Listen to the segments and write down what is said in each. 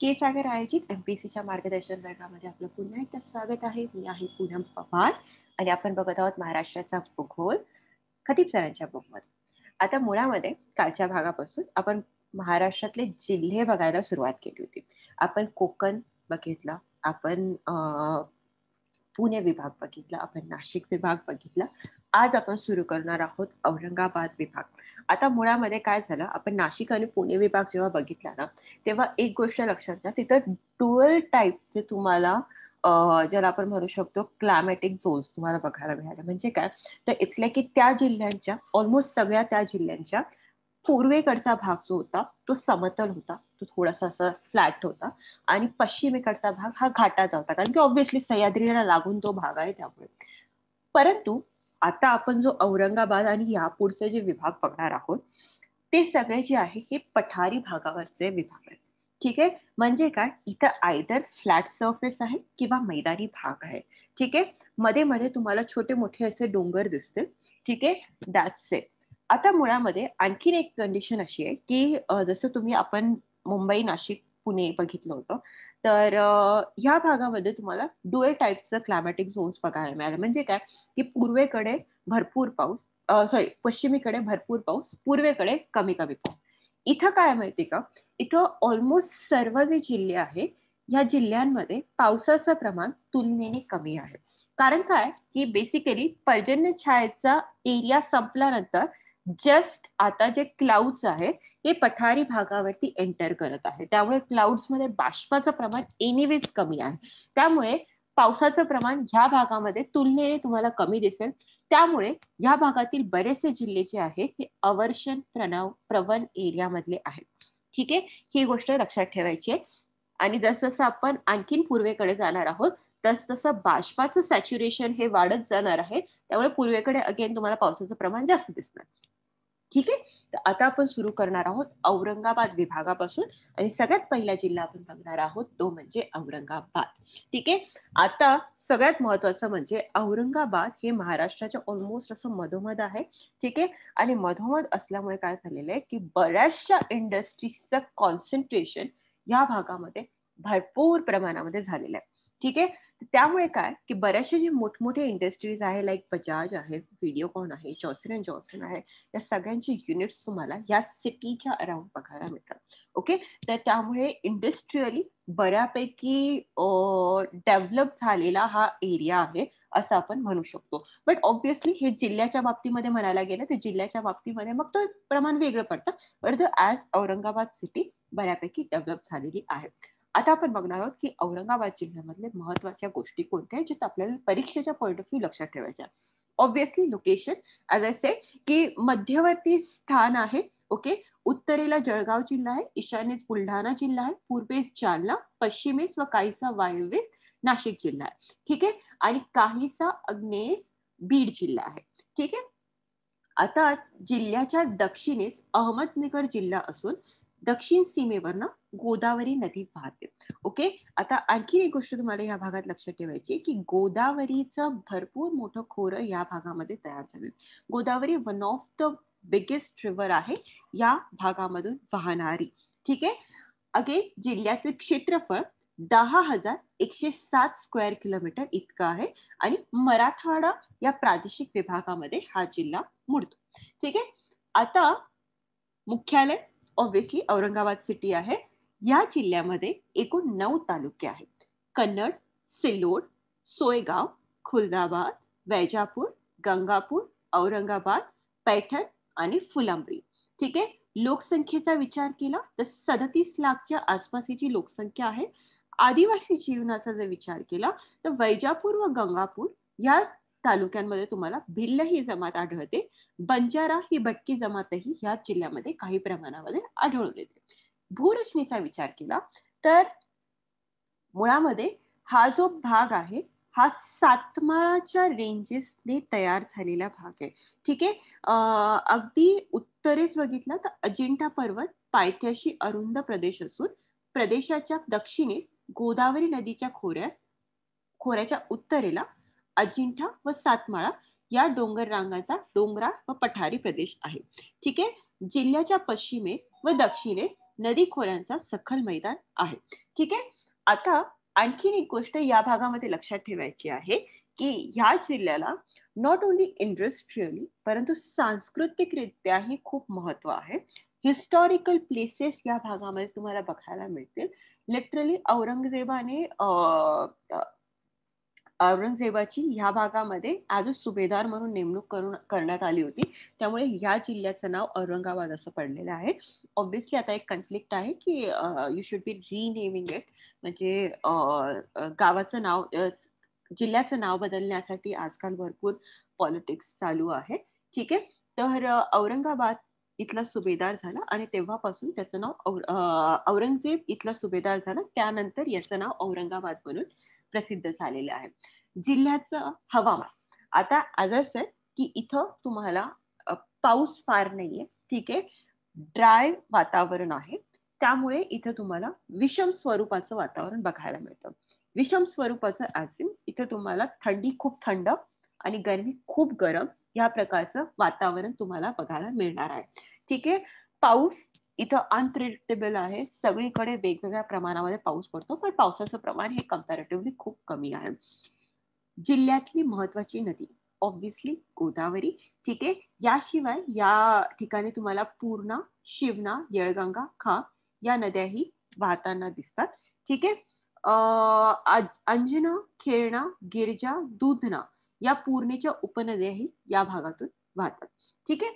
के सागर आयोजित M P सीच्या मार्गदर्शन वर्गामध्ये आपलं पुन्हा एकदा स्वागत आहे मी आहे पूनम पवार आणि आपण बघत आहोत महाराष्ट्राचा भूगोल खतीब सरांच्या आता मुळामध्ये कालच्या भागापासून आपण महाराष्ट्रातले जिल्हे बघायला सुरुवात केली होती आपण कोकण बघितलं आपण पुणे विभाग बघितला आपण नाशिक विभाग बघितला आज आपण सुरू करणार आहोत औरंगाबाद विभाग आता मुळामध्ये काय झालं आपण नाशिक आणि पुणे विभाग जेव्हा बघितला ना तेव्हा एक गोष्ट लक्षात घ्या तिथं डुअल टाईपचे तुम्हाला ज्याला आपण म्हणू शकतो क्लायमॅटिक झोन्स तुम्हाला बघायला मिळाले म्हणजे काय तर इथल्या की त्या जिल्ह्यांच्या ऑलमोस्ट सगळ्या त्या जिल्ह्यांच्या पूर्वेकडचा भाग जो होता तो समतल होता तो थोडासा असा फ्लॅट होता आणि पश्चिमेकडचा भाग हा घाटाचा होता कारण की ऑब्व्हियसली सह्याद्रीला लागून तो भाग आहे त्यामुळे परंतु आता आपण जो औरंगाबाद आणि यापुढचे जे विभाग बघणार आहोत ते सगळे जे आहे हे पठारी भागावरचे विभाग आहेत ठीक आहे म्हणजे काय इथं आयदर फ्लॅट सर्फेस आहे किंवा मैदानी भाग आहे ठीक आहे मध्ये मध्ये तुम्हाला छोटे मोठे असे डोंगर दिसतील ठीक आहे दॅट्स इट आता मुळामध्ये आणखीन एक कंडिशन अशी आहे की जसं तुम्ही आपण मुंबई नाशिक पुणे बघितलं होतं तर या भागामध्ये तुम्हाला डुए टाईप्सचं क्लायमॅटिक झोन्स बघायला मिळाले म्हणजे काय की पूर्वेकडे भरपूर पाऊस सॉरी पश्चिमेकडे भरपूर पाऊस पूर्वेकडे कमी कमी पाऊस इथं काय माहिती का इथं ऑलमोस्ट सर्व जे जिल्हे आहे या जिल्ह्यांमध्ये पावसाचं प्रमाण तुलनेने कमी आहे कारण काय की बेसिकली पर्जन्य छायेचा एरिया संपल्यानंतर जस्ट आता जे क्लाउड्स आहे हे पठारी भागावरती एंटर करत आहे त्यामुळे क्लाउड्स मध्ये बाष्पाचं प्रमाण एनिवेज कमी आहे त्यामुळे पावसाचं प्रमाण ह्या भागामध्ये तुलनेने तुम्हाला कमी दिसेल त्यामुळे ह्या भागातील बरेचसे जिल्हे जे आहेत हे अवर्षण प्रणाव प्रवण एरियामधले आहेत ठीक आहे ही गोष्ट लक्षात ठेवायची आहे आणि जसजसं आपण आणखीन पूर्वेकडे जाणार आहोत तस तसं बाष्पाचं सॅच्युरेशन हे वाढत जाणार आहे त्यामुळे पूर्वेकडे अगेन तुम्हाला पावसाचं प्रमाण जास्त दिसणार ठीक आहे तर आता आपण सुरू करणार आहोत औरंगाबाद विभागापासून आणि सगळ्यात पहिला जिल्हा आपण बघणार आहोत तो म्हणजे औरंगाबाद ठीक आहे आता सगळ्यात महत्वाचं म्हणजे औरंगाबाद हे महाराष्ट्राच्या ऑलमोस्ट असं मधोमध आहे ठीक आहे आणि मधोमध असल्यामुळे काय झालेलं आहे की बऱ्याचशा इंडस्ट्रीजचं कॉन्सन्ट्रेशन या भागामध्ये भरपूर प्रमाणामध्ये झालेलं आहे ठीक आहे त्यामुळे काय की बऱ्याचशा जे मोठमोठे इंडस्ट्रीज आहे लाईक बजाज आहे व्हिडिओकॉन आहे जॉन्सन अँड जॉन्सन आहे या सगळ्यांचे युनिट्स तुम्हाला या सिटीच्या अराउंड बघायला मिळतात ओके तर त्यामुळे इंडस्ट्रीअली बऱ्यापैकी डेव्हलप झालेला हा एरिया आहे असं आपण म्हणू शकतो बट ऑब्विसली हे जिल्ह्याच्या बाबतीमध्ये म्हणायला गेलं तर जिल्ह्याच्या बाबतीमध्ये मग तो प्रमाण वेगळं पडतं परंतु ॲज औरंगाबाद सिटी बऱ्यापैकी डेव्हलप झालेली आहे आता आपण बघणार आहोत की औरंगाबाद जिल्ह्यामधले महत्वाच्या गोष्टी कोणत्या आहेत ज्यात आपल्याला परीक्षेच्या पॉईंट ऑफ व्ह्यू लक्षात ठेवायच्या obviously location as a say की मध्यवर्ती स्थान आहे ओके उत्तरेला जळगाव जिल्हा आहे ईशान्येस बुलढाणा जिल्हा आहे पूर्वेस जालना पश्चिमेस व काहीसा वायव्येस नाशिक जिल्हा आहे ठीक आहे आणि काहीसा अग्नेस बीड जिल्हा आहे ठीक आहे आता जिल्ह्याच्या दक्षिणेस अहमदनगर जिल्हा असून दक्षिण सीमेवरनं गोदावरी नदी वाहते ओके आता आणखी एक गोष्ट तुम्हाला या भागात लक्षात ठेवायची की गोदावरीचं भरपूर मोठं खोरं या भागामध्ये तयार झालं Godavari one of the biggest river आहे या भागामधून वाहणारी ठीक आहे अगेन जिल्ह्याचे क्षेत्रफळ दहा हजार एकशे सात स्क्वेअर किलोमीटर इतकं आहे आणि मराठवाडा या प्रादेशिक विभागामध्ये हा जिल्हा मोडतो ठीक आहे आता मुख्यालय ऑब्विसली औरंगाबाद सिटी आहे या जिल्ह्यामध्ये एकूण नऊ तालुके आहेत कन्नड सिल्लोड सोयगाव खुलदाबाद वैजापूर गंगापूर औरंगाबाद पैठण आणि फुलंब्री ठीक आहे लोकसंख्येचा विचार केला तर सदतीस लाखच्या आसपासची लोकसंख्या आहे आदिवासी जीवनाचा जर विचार केला तर वैजापूर व गंगापूर या तालुक्यांमध्ये तुम्हाला भिल्ल ही जमात आढळते बंजारा ही भटकी जमातही या जिल्ह्यामध्ये काही प्रमाणामध्ये आढळून येते भूरचनेचा विचार केला तर मुळामध्ये हा जो भाग आहे हा सातमाळाच्या रेंजेसने तयार झालेला भाग आहे ठीक आहे अगदी उत्तरेस बघितलं तर अजिंठा पर्वत पायथ्याशी अरुंद प्रदेश असून प्रदेशाच्या दक्षिणेस गोदावरी नदीच्या खोऱ्यास खोऱ्याच्या उत्तरेला अजिंठा व सातमाळा या डोंगर रांगाचा डोंगरा व पठारी प्रदेश आहे ठीक आहे जिल्ह्याच्या पश्चिमेस व दक्षिणे नदी खोऱ्यांचा सखल मैदान आहे ठीक आहे आता आणखीन एक गोष्ट या भागामध्ये लक्षात ठेवायची आहे की ह्या जिल्ह्याला नॉट ओन्ली इंडस्ट्रियली परंतु सांस्कृतिकरित्याही खूप महत्व आहे हिस्टॉरिकल प्लेसेस या भागामध्ये तुम्हाला बघायला मिळतील लिटरली औरंगजेबाने औरंगजेबाची ह्या भागामध्ये आज सुभेदार म्हणून नेमणूक करून करण्यात आली होती त्यामुळे ह्या जिल्ह्याचं नाव औरंगाबाद असं पडलेलं आहे ऑब्विसली आता एक कन्फ्लिक्ट आहे की you should be renaming it म्हणजे गावाचं नाव जिल्ह्याचं नाव बदलण्यासाठी आजकाल भरपूर पॉलिटिक्स चालू आहे ठीक आहे तर औरंगाबाद इथला सुभेदार झाला आणि तेव्हापासून त्याचं नाव औरंगजेब इथला सुभेदार झाला त्यानंतर याचं नाव औरंगाबाद म्हणून प्रसिद्ध झालेलं आहे जिल्ह्याचं हवामान आता आजच आहे की इथं तुम्हाला पाऊस फार नाहीये ठीक आहे ड्राय वातावरण आहे त्यामुळे इथं तुम्हाला विषम स्वरूपाचं वातावरण बघायला मिळतं विषम स्वरूपाचं ऍसिम इथं तुम्हाला थंडी खूप थंड आणि गरमी खूप गरम या प्रकारचं वातावरण तुम्हाला बघायला मिळणार आहे ठीक आहे पाऊस इथं अनप्रिडिक्टेबल आहे सगळीकडे वेगवेगळ्या प्रमाणामध्ये पाऊस पडतो पण पावसाचं प्रमाण हे कम्पॅरेटिव्हली खूप कमी आहे जिल्ह्यातली महत्वाची नदी ऑब्विसली गोदावरी ठीक आहे याशिवाय या ठिकाणी तुम्हाला पूर्णा शिवना येळगंगा खा या नद्याही वाहताना दिसतात ठीक आहे अंजना खेळणा गिरजा दुधना या पूर्णेच्या उपनद्याही या भागातून वाहतात ठीक आहे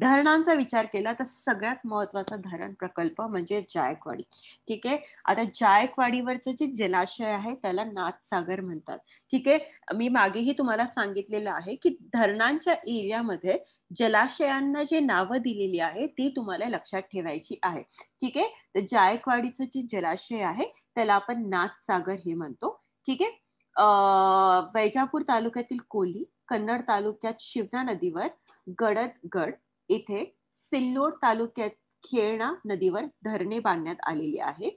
धरणांचा विचार केला तर सगळ्यात महत्वाचा धरण प्रकल्प म्हणजे जायकवाडी ठीक आहे आता जायकवाडीवरचं जे जलाशय आहे त्याला नाथसागर म्हणतात ठीक आहे मी मागेही तुम्हाला सांगितलेलं आहे की धरणांच्या एरियामध्ये जलाशयांना जे नावं दिलेली आहे ती तुम्हाला लक्षात ठेवायची आहे ठीक आहे तर जायकवाडीचं जे जलाशय आहे त्याला आपण नाथसागर हे म्हणतो ठीक आहे वैजापूर तालुक्यातील कोली कन्नड तालुक्यात शिवना नदीवर गडद गड इथे सिल्लोड तालुक्यात खेळणा नदीवर धरणे बांधण्यात आलेली आहे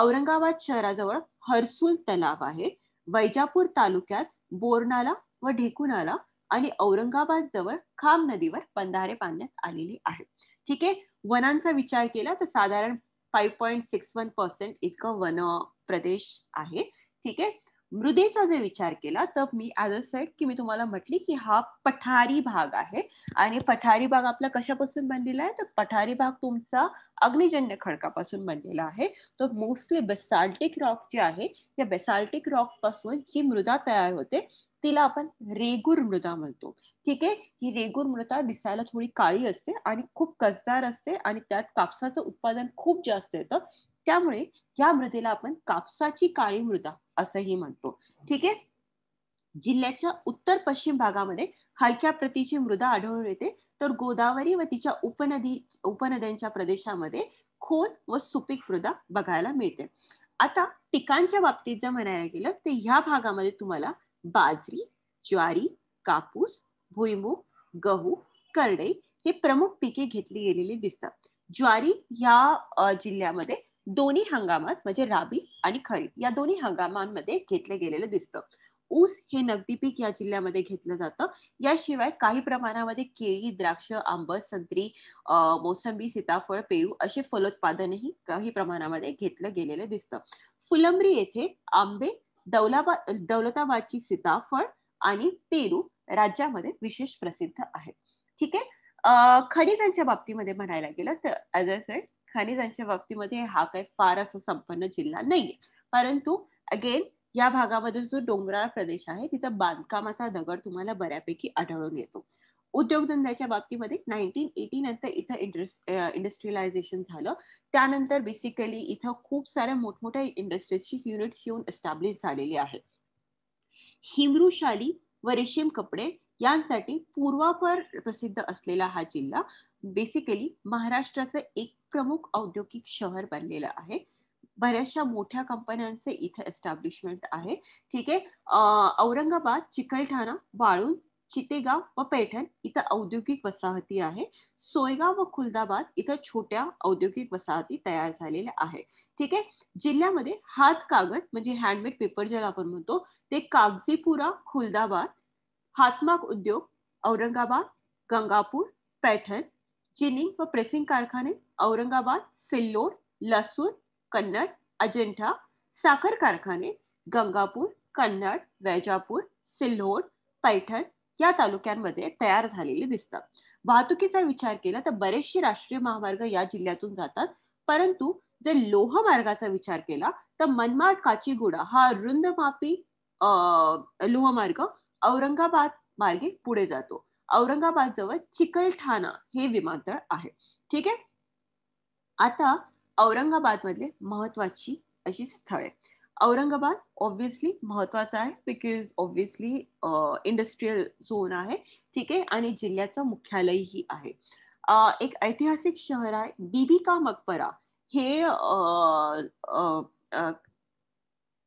औरंगाबाद शहराजवळ हर्सुल तलाव आहे वैजापूर तालुक्यात बोरनाला व ढेकुणाला आणि औरंगाबाद जवळ खाम नदीवर बंधारे बांधण्यात आलेली आहे ठीक आहे वनांचा विचार केला तर साधारण five point six one percent इतकं वन प्रदेश आहे ठीक आहे मृदेचा जर विचार केला तर मी ॲज अ सेट की मी तुम्हाला म्हटली की हा पठारी भाग आहे आणि पठारी भाग आपला कशापासून बनलेला आहे तर पठारी भाग तुमचा अग्निजन्य खडकापासून बनलेला आहे तर मोस्टली बेसाल्टिक रॉक जे आहे त्या बेसाल्टिक रॉक पासून जी मृदा तयार होते तिला आपण रेगूर मृदा म्हणतो ठीक आहे ही रेगूर मृदा दिसायला थोडी काळी असते आणि खूप कसदार असते आणि त्यात कापसाचं उत्पादन खूप जास्त येतं त्यामुळे या मृदेला आपण कापसाची काळी मृदा असंही म्हणतो ठीक आहे जिल्ह्याच्या उत्तर पश्चिम भागामध्ये हलक्या प्रतीची मृदा आढळून येते तर गोदावरी व तिच्या उपनदी उपनद्यांच्या प्रदेशामध्ये खोल व सुपीक मृदा बघायला मिळते आता पिकांच्या बाबतीत जर म्हणायला गेलं तर ह्या भागामध्ये तुम्हाला बाजरी ज्वारी कापूस भुईमूग गहू करडई हे प्रमुख पिके घेतली गेलेली दिसतात ज्वारी या जिल्ह्यामध्ये दोन्ही हंगामात म्हणजे राबी आणि खरीप या दोन्ही हंगामांमध्ये घेतले गेलेलं दिसतं ऊस हे नगदी पीक या जिल्ह्यामध्ये घेतलं जातं याशिवाय काही प्रमाणामध्ये केळी द्राक्ष आंबट संत्री मोसंबी सीताफळ पेरू असे फलोत्पादनही काही प्रमाणामध्ये घेतलं गेलेलं दिसतं फुलंब्री येथे आंबे दौलाबा दौलताबादची सीताफळ आणि पेरू राज्यामध्ये विशेष प्रसिद्ध आहेत ठीक आहे खनिजांच्या बाबतीमध्ये म्हणायला गेलं तर खनिजांच्या बाबतीमध्ये हा काही फार असा संपन्न जिल्हा नाहीये परंतु अगेन या भागामध्ये जो डोंगराळ प्रदेश आहे तिथं बांधकामाचा दगड तुम्हाला बऱ्यापैकी आढळून येतो उद्योगधंद्याच्या बाबतीमध्ये नाईन्टीन एटी नंतर इथं इंडस्ट्रियलायझेशन झालं त्यानंतर बेसिकली इथं खूप साऱ्या मोठमोठ्या इंडस्ट्रीजची युनिट्स येऊन एस्टॅब्लिश झालेली आहे हिमरुशाली व रेशीम कपडे यांसाठी पूर्वापर प्रसिद्ध असलेला हा जिल्हा बेसिकली महाराष्ट्राचं एक प्रमुख औद्योगिक शहर बनलेलं आहे बऱ्याचशा मोठ्या कंपन्यांचे इथे एस्टॅब्लिशमेंट आहे ठीक आहे औरंगाबाद चिकलठाणा वाळून चितेगाव व पैठण इथं औद्योगिक वसाहती आहे सोयगाव व खुलदाबाद इथं छोट्या औद्योगिक वसाहती तयार झालेल्या आहे ठीक आहे जिल्ह्यामध्ये हात कागद म्हणजे हँडमेड पेपर ज्याला आपण म्हणतो ते कागजीपुरा खुलदाबाद हातमाग उद्योग औरंगाबाद गंगापूर पैठण जिनिंग व प्रेसिंग कारखाने औरंगाबाद सिल्लोड लासूर कन्नड अजिंठा साखर कारखाने गंगापूर कन्नड वैजापूर सिल्लोड पैठण या तालुक्यांमध्ये तयार झालेले दिसतात वाहतुकीचा विचार केला तर बरेचसे राष्ट्रीय महामार्ग या जिल्ह्यातून जातात परंतु जर लोह मार्गाचा विचार केला तर मनमाड काचीगुडा हा रुंदमापी लोहमार्ग औरंगाबाद मार्गे पुढे जातो औरंगाबाद जवळ चिकलठाणा हे विमानतळ आहे ठीक आहे आता औरंगाबाद मधले महत्वाची अशी स्थळे औरंगाबाद ऑब्विसली महत्वाचा आहे बिकॉज ऑब्विसली इंडस्ट्रीयल झोन आहे ठीक आहे आणि जिल्ह्याचं मुख्यालयही आहे एक ऐतिहासिक शहर आहे बीबी का मकबरा हे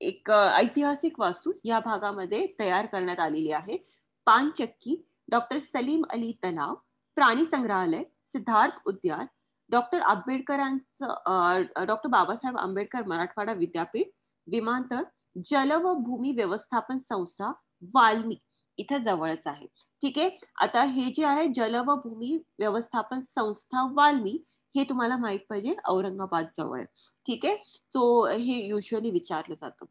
एक ऐतिहासिक वास्तू या भागामध्ये तयार करण्यात आलेली आहे पानचक्की डॉक्टर सलीम अली तलाव प्राणी संग्रहालय सिद्धार्थ उद्यान डॉक्टर आंबेडकरांचं डॉक्टर बाबासाहेब आंबेडकर मराठवाडा विद्यापीठ विमानतळ जल व भूमी व्यवस्थापन संस्था वाल्मी इथं जवळच आहे ठीक आहे आता हे जे आहे जल व भूमी व्यवस्थापन संस्था वाल्मी हे तुम्हाला माहित पाहिजे औरंगाबाद जवळ ठीक आहे सो हे युजली विचारलं जातं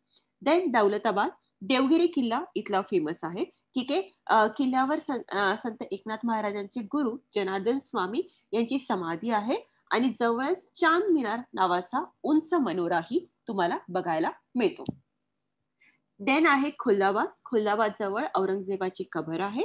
देन दौलताबाद देवगिरी किल्ला इथला फेमस आहे ठीक आहे किल्ल्यावर संत एकनाथ महाराजांचे गुरु जनार्दन स्वामी यांची समाधी आहे आणि जवळच चांद मिनार नावाचा उंच मनोराही तुम्हाला बघायला मिळतो देन आहे खुल्लाबाद खुल्लाबाद जवळ औरंगजेबाची कबर आहे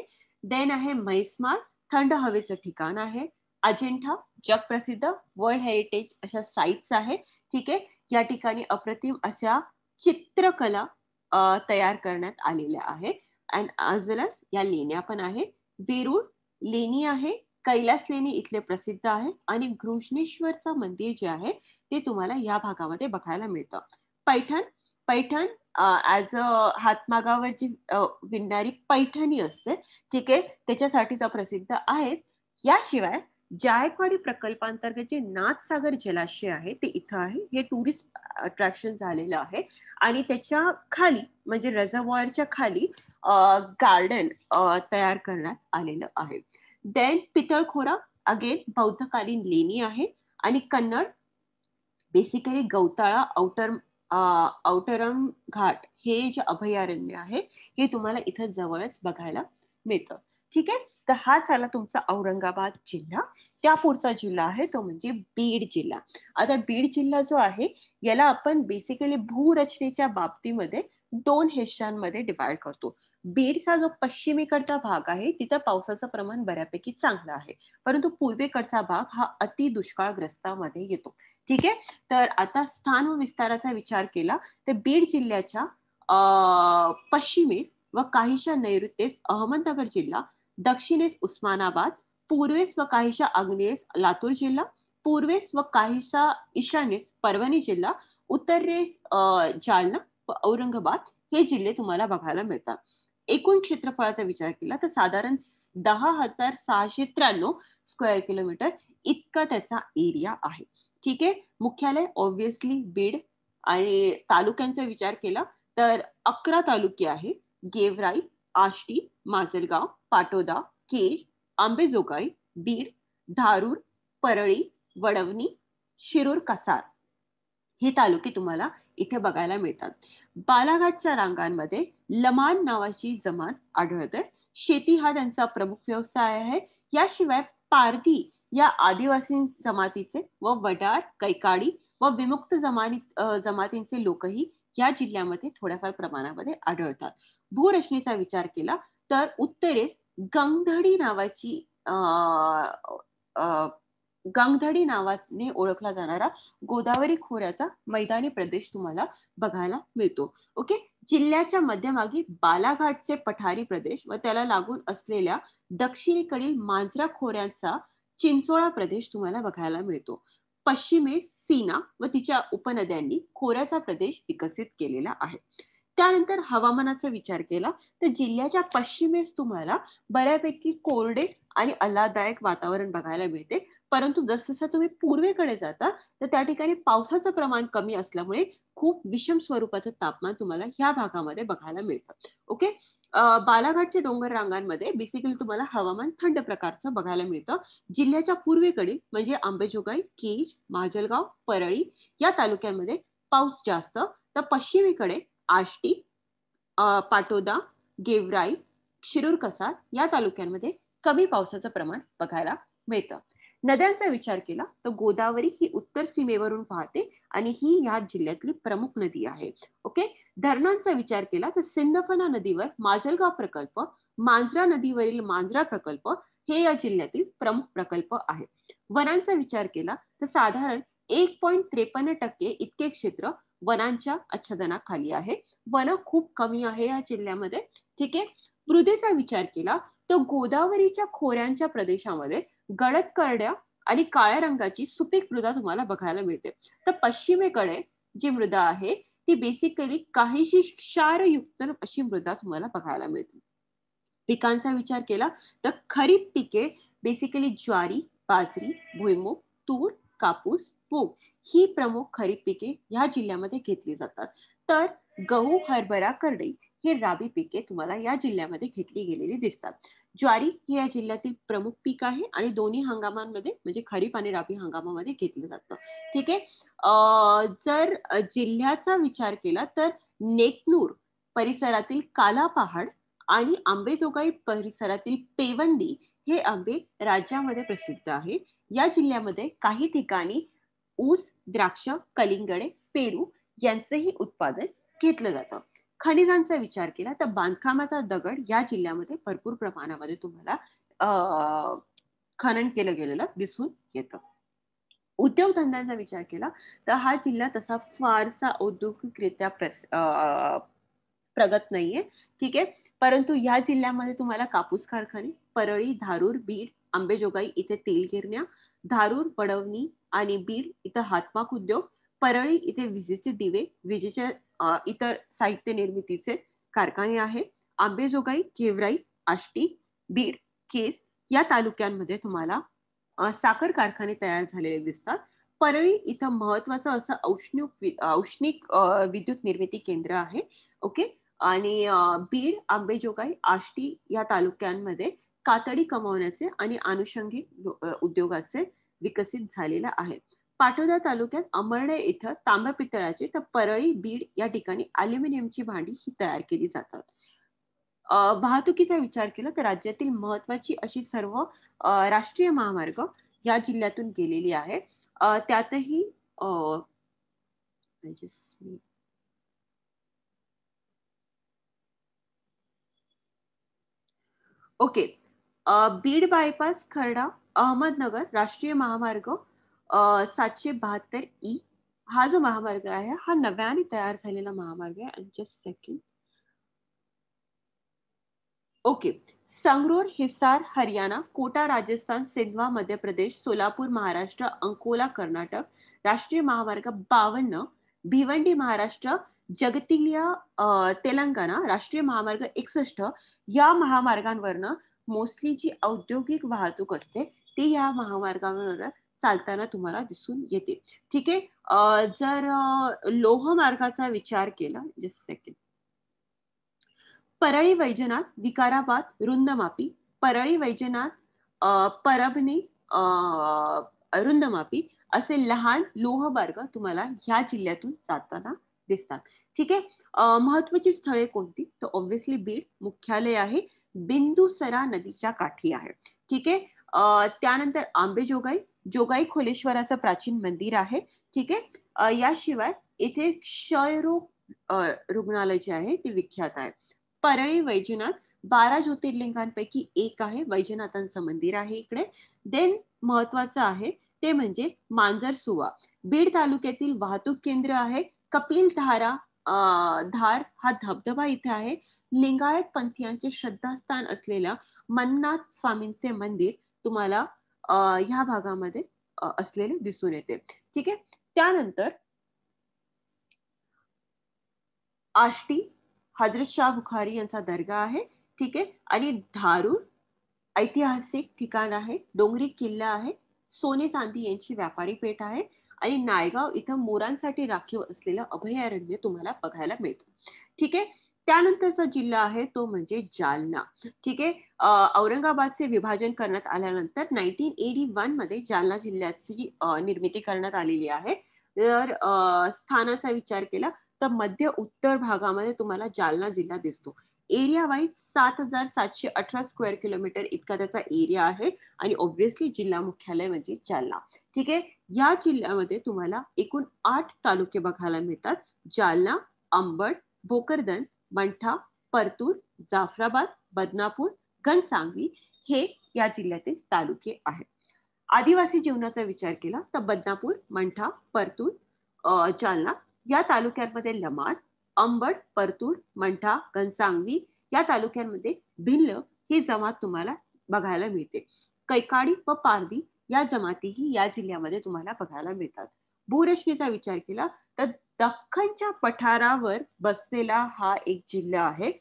देन आहे म्हैसमाळ थंड हवेचं ठिकाण आहे अजिंठा जगप्रसिद्ध वर्ल्ड हेरिटेज अशा साईट्स आहे ठीक आहे या ठिकाणी अप्रतिम अशा चित्रकला तयार करण्यात आलेल्या आहे अँड या लेण्या पण आहेत वेरूळ लेणी आहे कैलास लेणी इथले प्रसिद्ध आहे आणि घृष्णेश्वरचं मंदिर जे आहे ते तुम्हाला या भागामध्ये बघायला मिळतं पैठण पैठण ॲज अ हातमागावर जी विणणारी पैठणी असते ठीक आहे त्याच्यासाठी तर प्रसिद्ध आहे याशिवाय जायकवाडी प्रकल्पांतर्गत जे नाथसागर जलाशय आहे ते इथं आहे हे टुरिस्ट अट्रॅक्शन झालेलं आहे आणि त्याच्या खाली म्हणजे रेझर्वॉयरच्या खाली गार्डन तयार करण्यात आलेलं आहे देन पितळखोरा अगेन बौद्धकालीन लेणी आहे आणि Kannad basically Gautala outer Outram Ghat हे जे अभयारण्य आहे हे तुम्हाला इथं जवळच बघायला मिळतं ठीक आहे तर हा झाला तुमचा औरंगाबाद जिल्हा त्या पुढचा जिल्हा आहे तो म्हणजे बीड जिल्हा आता बीड जिल्हा जो आहे याला आपण बेसिकली भूरचनेच्या बाबतीमध्ये दोन हिस्सांमध्ये डिवाइड करतो बीडचा जो पश्चिमेकडचा भाग आहे तिथं पावसाचं प्रमाण बऱ्यापैकी चांगलं आहे परंतु पूर्वेकडचा भाग हा अति दुष्काळग्रस्तामध्ये येतो ठीक आहे तर आता स्थान व विस्ताराचा विचार केला तर बीड जिल्ह्याच्या पश्चिमेस व काहीशा नैऋत्येस अहमदनगर जिल्हा दक्षिणेस उस्मानाबाद पूर्वेस व काहीशा आग्नेयेस लातूर जिल्हा पूर्वेस व काहीशा ईशान्येस परभणी जिल्हा उत्तरेस जालना औरंगाबाद हे जिल्हे तुम्हाला बघायला मिळतात एकूण क्षेत्रफळाचा विचार केला तर साधारण दहा हजार सहाशे त्र्याण्णव स्क्वेअर किलोमीटर इतका त्याचा एरिया आहे ठीक आहे मुख्यालय ऑब्विसली बीड आणि तालुक्यांचा विचार केला तर अकरा तालुके आहे गेवराई आष्टी माजलगाव पाटोदा केज आंबेजोगाई बीड धारूर परळी वडवणी शिरूर कसार हे तालुके तुम्हाला इथे बघायला मिळतात बालाघाटच्या रांगांमध्ये लमान नावाची जमात आढळते शेती हा त्यांचा प्रमुख व्यवसाय आहे याशिवाय पारधी या आदिवासी जमातीचे व वडार कैकाडी व विमुक्त जमाती जमातींचे लोकही या जिल्ह्यामध्ये थोड्याफार प्रमाणामध्ये आढळतात भूरचनेचा विचार केला तर उत्तरेस गंगधडी नावाची अं गंगधडी नावाने ओळखला जाणारा गोदावरी खोऱ्याचा मैदानी प्रदेश तुम्हाला बघायला मिळतो ओके जिल्ह्याच्या मध्यभागी बालाघाटचे पठारी प्रदेश व त्याला लागून असलेल्या दक्षिणेकडील मांजरा खोऱ्याचा चिंचोळा प्रदेश तुम्हाला बघायला मिळतो पश्चिमेस सीना व तिच्या उपनद्यांनी खोऱ्याचा प्रदेश विकसित केलेला आहे त्यानंतर हवामानाचा विचार केला तर जिल्ह्याच्या पश्चिमेस तुम्हाला बऱ्यापैकी कोरडे आणि आल्हाददायक वातावरण बघायला मिळते परंतु जसजसं तुम्ही पूर्वेकडे जाता तर त्या ठिकाणी पावसाचं प्रमाण कमी असल्यामुळे खूप विषम स्वरूपाचं तापमान तुम्हाला ह्या भागामध्ये बघायला मिळतं ओके बालाघाटच्या डोंगर रांगांमध्ये बेसिकली तुम्हाला हवामान थंड प्रकारचं बघायला मिळतं जिल्ह्याच्या पूर्वेकडील म्हणजे आंबेजोगाई केज माजलगाव परळी या तालुक्यांमध्ये पाऊस जास्त तर पश्चिमेकडे आष्टी पाटोदा गेवराई शिरूर कसार या तालुक्यांमध्ये कमी पावसाचं प्रमाण बघायला मिळतं नद्यांचा विचार केला तर गोदावरी ही उत्तर सीमेवरून वाहते आणि ही या जिल्ह्यातली प्रमुख नदी आहे ओके धरणांचा विचार केला तर सिंदफना नदीवर माजलगाव प्रकल्प मांजरा नदीवरील मांजरा प्रकल्प हे या जिल्ह्यातील प्रमुख प्रकल्प आहे वनांचा विचार केला तर साधारण एक पॉईंट त्रेपन्न टक्के इतके क्षेत्र वनांच्या आच्छादनाखाली आहे वन खूप कमी आहे या जिल्ह्यामध्ये ठीक आहे मृदेचा विचार केला तर गोदावरीच्या खोऱ्यांच्या प्रदेशामध्ये गडद करड्या आणि काळ्या रंगाची सुपीक मृदा तुम्हाला बघायला मिळते तर पश्चिमेकडे जी मृदा आहे ती बेसिकली काहीशी क्षारयुक्त अशी मृदा तुम्हाला बघायला मिळते पिकांचा विचार केला तर खरीप पिके बेसिकली ज्वारी बाजरी भुईमूग तूर कापूस मूग ही प्रमुख खरीप पिके या जिल्ह्यामध्ये घेतली जातात तर गहू हरभरा करडई हे राबी पिके तुम्हाला या जिल्ह्यामध्ये घेतली गेलेली दिसतात ज्वारी हे या जिल्ह्यातील प्रमुख पीक आहे आणि दोन्ही हंगामांमध्ये म्हणजे खरीप आणि राबी हंगामामध्ये घेतलं जातं ठीक आहे जर जिल्ह्याचा विचार केला तर नेकनूर परिसरातील काला पहाड आणि आंबेजोगाई परिसरातील पेवंदी हे आंबे राज्यामध्ये प्रसिद्ध आहे या जिल्ह्यामध्ये काही ठिकाणी ऊस द्राक्ष कलिंगडे पेरू यांचंही उत्पादन घेतलं जातं खनिजांचा विचार केला तर बांधकामाचा दगड या जिल्ह्यामध्ये भरपूर प्रमाणामध्ये तुम्हाला खनन केलं गेलेलं दिसून येतं धंद्यांचा विचार केला तर हा जिल्हा तसा फारसा औद्योगिकरित्या प्रगत नाहीये ठीक आहे परंतु या जिल्ह्यामध्ये तुम्हाला कापूस कारखाने परळी धारूर बीड आंबेजोगाई इथे तेल गिरण्या धारूर पडवनी आणि बीड इथं हातमाग उद्योग परळी इथे विजेचे दिवे विजेच्या इतर साहित्य निर्मितीचे कारखाने आहे आंबेजोगाई केवराई आष्टी बीड केस या तालुक्यांमध्ये तुम्हाला साखर कारखाने तयार झालेले दिसतात परळी इथं महत्वाचं असं औष्णिक औष्णिक विद्युत निर्मिती केंद्र आहे ओके आणि बीड आंबेजोगाई आष्टी या तालुक्यांमध्ये कातडी कमवण्याचे आणि आनुषंगिक उद्योगाचे विकसित झालेला आहे पाटोदा तालुक्यात अमरणे इथं तांब्या पितळाचे तर परळी बीड या ठिकाणी अल्युमिनियमची भांडी ही तयार केली जातात वाहतुकीचा विचार केला तर राज्यातील महत्वाची अशी सर्व राष्ट्रीय महामार्ग या जिल्ह्यातून गेलेली आहे त्यातही ओके बीड बायपास खर्डा अहमदनगर राष्ट्रीय महामार्ग सातशे बहात्तर ई हा जो महामार्ग आहे हा नव्याने तयार झालेला महामार्ग आहे just second okay Sangrur Hisar Haryana Kota Rajasthan Sendhwa Madhya Pradesh Solapur Maharashtra Ankola Karnataka राष्ट्रीय महामार्ग बावन्न भिवंडी महाराष्ट्र जगतिलिया तेलंगणा राष्ट्रीय महामार्ग एकसष्ट या महामार्गांवरनं मोस्टली जी औद्योगिक वाहतूक असते ती या महामार्गावर चालताना तुम्हाला दिसून येते ठीक आहे जर लोह मार्गाचा विचार केला जस्ट परळी वैजनाथ विकाराबाद रुंदमापी परळी वैजनाथ अं रुंदमापी असे लहान लोहमार्ग तुम्हाला ह्या जिल्ह्यातून जाताना दिसतात ठीक आहे महत्वाची स्थळे कोणती तर ऑब्व्हियसली बीड मुख्यालय आहे बिंदुसरा नदीच्या काठी आहे ठीक आहे त्यानंतर आंबेजोगाई जोगाई खोलेश्वराचं प्राचीन मंदिर आहे ठीक आहे याशिवाय इथे क्षयरोग रुग्णालय जे आहे ते विख्यात आहे परळी वैजनाथ बारा ज्योतिर्लिंगांपैकी एक आहे वैजनाथांचं मंदिर आहे इकडे देन महत्वाचं आहे ते म्हणजे मांजरसुवा सुवा बीड तालुक्यातील वाहतूक केंद्र आहे कपिल धारा धार हा धबधबा इथे आहे लिंगायत पंथीयांचे श्रद्धास्थान असलेल्या मन्नाथ स्वामींचे मंदिर तुम्हाला ह्या भागामध्ये असलेले दिसून येते ठीक आहे त्यानंतर आष्टी हजरत शाह बुखारी यांचा दर्गा आहे ठीक आहे आणि धारूर ऐतिहासिक ठिकाण आहे डोंगरी किल्ला आहे सोने चांदी यांची व्यापारी पेठ आहे आणि नायगाव इथं मोरांसाठी राखीव असलेलं अभयारण्य तुम्हाला बघायला मिळतं ठीक आहे त्यानंतरचा जिल्हा आहे तो म्हणजे जालना ठीक आहे औरंगाबादचे विभाजन करण्यात आल्यानंतर नाईन्टीन एटी वन मध्ये जालना जिल्ह्याची निर्मिती करण्यात आलेली आहे जर स्थानाचा विचार केला तर मध्य उत्तर भागामध्ये तुम्हाला जालना जिल्हा दिसतो एरिया वाईज सात हजार सातशे अठरा स्क्वेअर किलोमीटर इतका त्याचा एरिया आहे आणि ऑब्व्हियसली जिल्हा मुख्यालय म्हणजे जालना ठीक आहे या जिल्ह्यामध्ये तुम्हाला एकूण आठ तालुके बघायला मिळतात जालना अंबड भोकरदन मंठा परतूर जाफराबाद बदनापूर घनसांगवी हे या जिल्ह्यातील तालुके आहेत आदिवासी जीवनाचा विचार केला तर बदनापूर मंठा परतूर जालना या तालुक्यांमध्ये लमाड अंबड परतूर मंठा घनसांगवी या तालुक्यांमध्ये भिल्ल ही जमात तुम्हाला बघायला मिळते कैकाडी व पारवी या जमातीही या जिल्ह्यामध्ये तुम्हाला बघायला मिळतात भूरचनेचा विचार केला तर दख्खनच्या पठारावर बसलेला हा एक जिल्हा आहे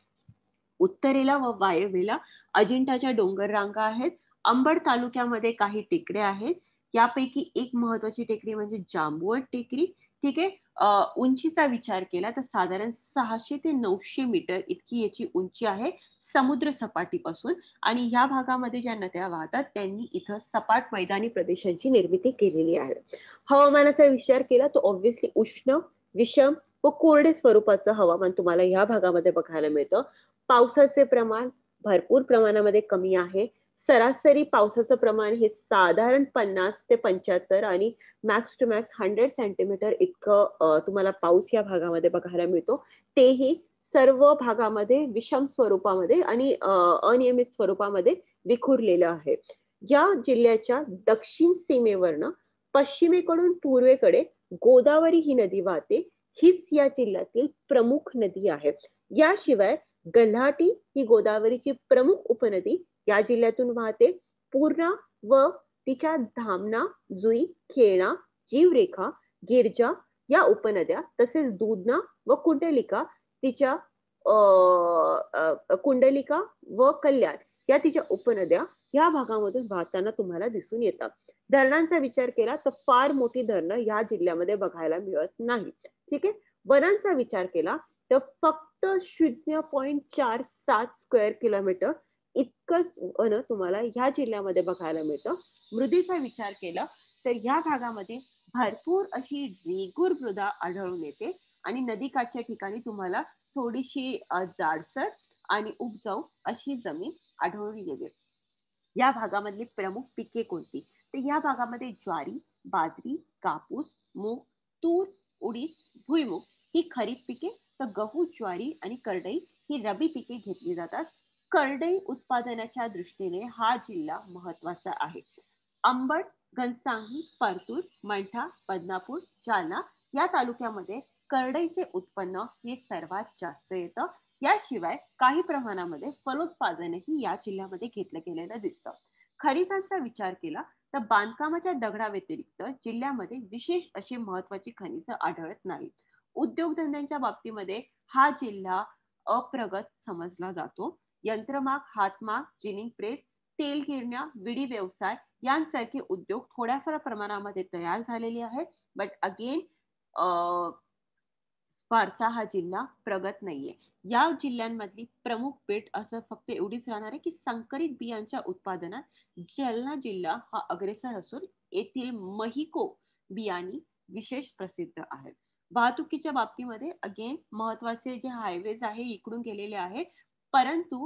उत्तरेला व वायव्येला अजिंठाच्या डोंगर रांगा आहेत अंबड तालुक्यामध्ये काही टेकड्या आहेत यापैकी एक महत्वाची टेकडी म्हणजे जांबुवट टेकडी ठीक आहे उंचीचा विचार केला तर साधारण सहाशे ते नऊशे मीटर इतकी याची उंची आहे समुद्र सपाटीपासून आणि ह्या भागामध्ये ज्या नद्या वाहतात त्यांनी इथं सपाट मैदानी प्रदेशांची निर्मिती केलेली आहे हवामानाचा विचार केला तो ऑब्व्हियसली उष्ण विषम व कोरडे स्वरूपाचं हवामान तुम्हाला ह्या भागामध्ये बघायला मिळतं पावसाचे प्रमाण भरपूर प्रमाणामध्ये कमी आहे सरासरी पावसाचं प्रमाण हे साधारण पन्नास ते पंच्याहत्तर आणि max to max hundred centimetre इतकं तुम्हाला पाऊस या भागामध्ये बघायला मिळतो तेही सर्व भागामध्ये विषम स्वरूपामध्ये आणि अनियमित स्वरूपामध्ये विखुरलेलं आहे या जिल्ह्याच्या दक्षिण सीमेवरनं पश्चिमेकडून पूर्वेकडे गोदावरी ही नदी वाहते हीच या जिल्ह्यातील प्रमुख नदी आहे याशिवाय गल्हाटी ही गोदावरीची प्रमुख उपनदी या जिल्ह्यातून वाहते पूर्णा व तिच्या धामणा जुई खेळणा जीवरेखा गिरजा या उपनद्या तसेच दूधना व कुंडलिका तिच्या कुंडलिका व कल्याण या तिच्या उपनद्या या भागामधून वाहताना तुम्हाला दिसून येतात धरणांचा विचार केला तर फार मोठी धरणं या जिल्ह्यामध्ये बघायला मिळत नाही ठीक आहे वनांचा विचार केला तर फक्त शून्य पॉईंट चार सात स्क्वेअर किलोमीटर इतकंच ना तुम्हाला ह्या जिल्ह्यामध्ये बघायला मिळतं मृदेचा विचार केला तर ह्या भागामध्ये भरपूर अशी रेगूर मृदा आढळून येते आणि नदीकाठच्या ठिकाणी तुम्हाला थोडीशी जाडसर आणि उपजाऊ अशी जमीन आढळून येते या भागामधली प्रमुख पिके कोणती तर या भागामध्ये ज्वारी बाजरी कापूस मूग तूर उडीद भुईमूग ही खरीप पिके तर गहू ज्वारी आणि करडई ही रबी पिके घेतली जातात करडई उत्पादनाच्या दृष्टीने हा जिल्हा महत्वाचा आहे अंबड घनसांगी परतूर मंठा बदनापूर जालना या तालुक्यामध्ये करडईचे उत्पन्न हे सर्वात जास्त येतं याशिवाय काही प्रमाणामध्ये फलोत्पादनही या जिल्ह्यामध्ये घेतलं गेलेलं दिसतं खनिजांचा विचार केला तर बांधकामाच्या दगडाव्यतिरिक्त जिल्ह्यामध्ये विशेष अशी महत्वाची खनिज आढळत नाहीत उद्योगधंद्यांच्या बाबतीमध्ये हा जिल्हा अप्रगत समजला जातो यंत्रमाग हातमाग जिनिंग प्रेस तेल गिरण्या विडी व्यवसाय यांसारखे उद्योग थोड्याफार प्रमाणामध्ये तयार झालेले आहेत बट अगेन फारसा हा जिल्हा प्रगत नाहीये या जिल्ह्यांमधली प्रमुख पेठ असं फक्त एवढीच राहणार आहे की संकरित बियांच्या उत्पादनात जालना जिल्हा हा अग्रेसर असून येथील महिको बियाणी विशेष प्रसिद्ध आहेत वाहतुकीच्या बाबतीमध्ये अगेन महत्वाचे जे हायवेज आहे इकडून गेलेले आहे परंतु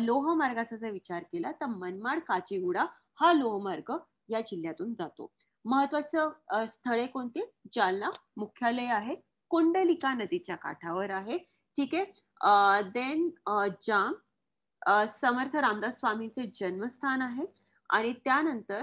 लोहमार्गाचा जर विचार केला तर मनमाड काचीगुडा हा लोहमार्ग या जिल्ह्यातून जातो महत्वाचं स्थळे कोणते जालना मुख्यालय आहे कुंडलिका नदीच्या काठावर आहे ठीक आहे देन जाम समर्थ रामदास स्वामींचे जन्मस्थान आहे आणि त्यानंतर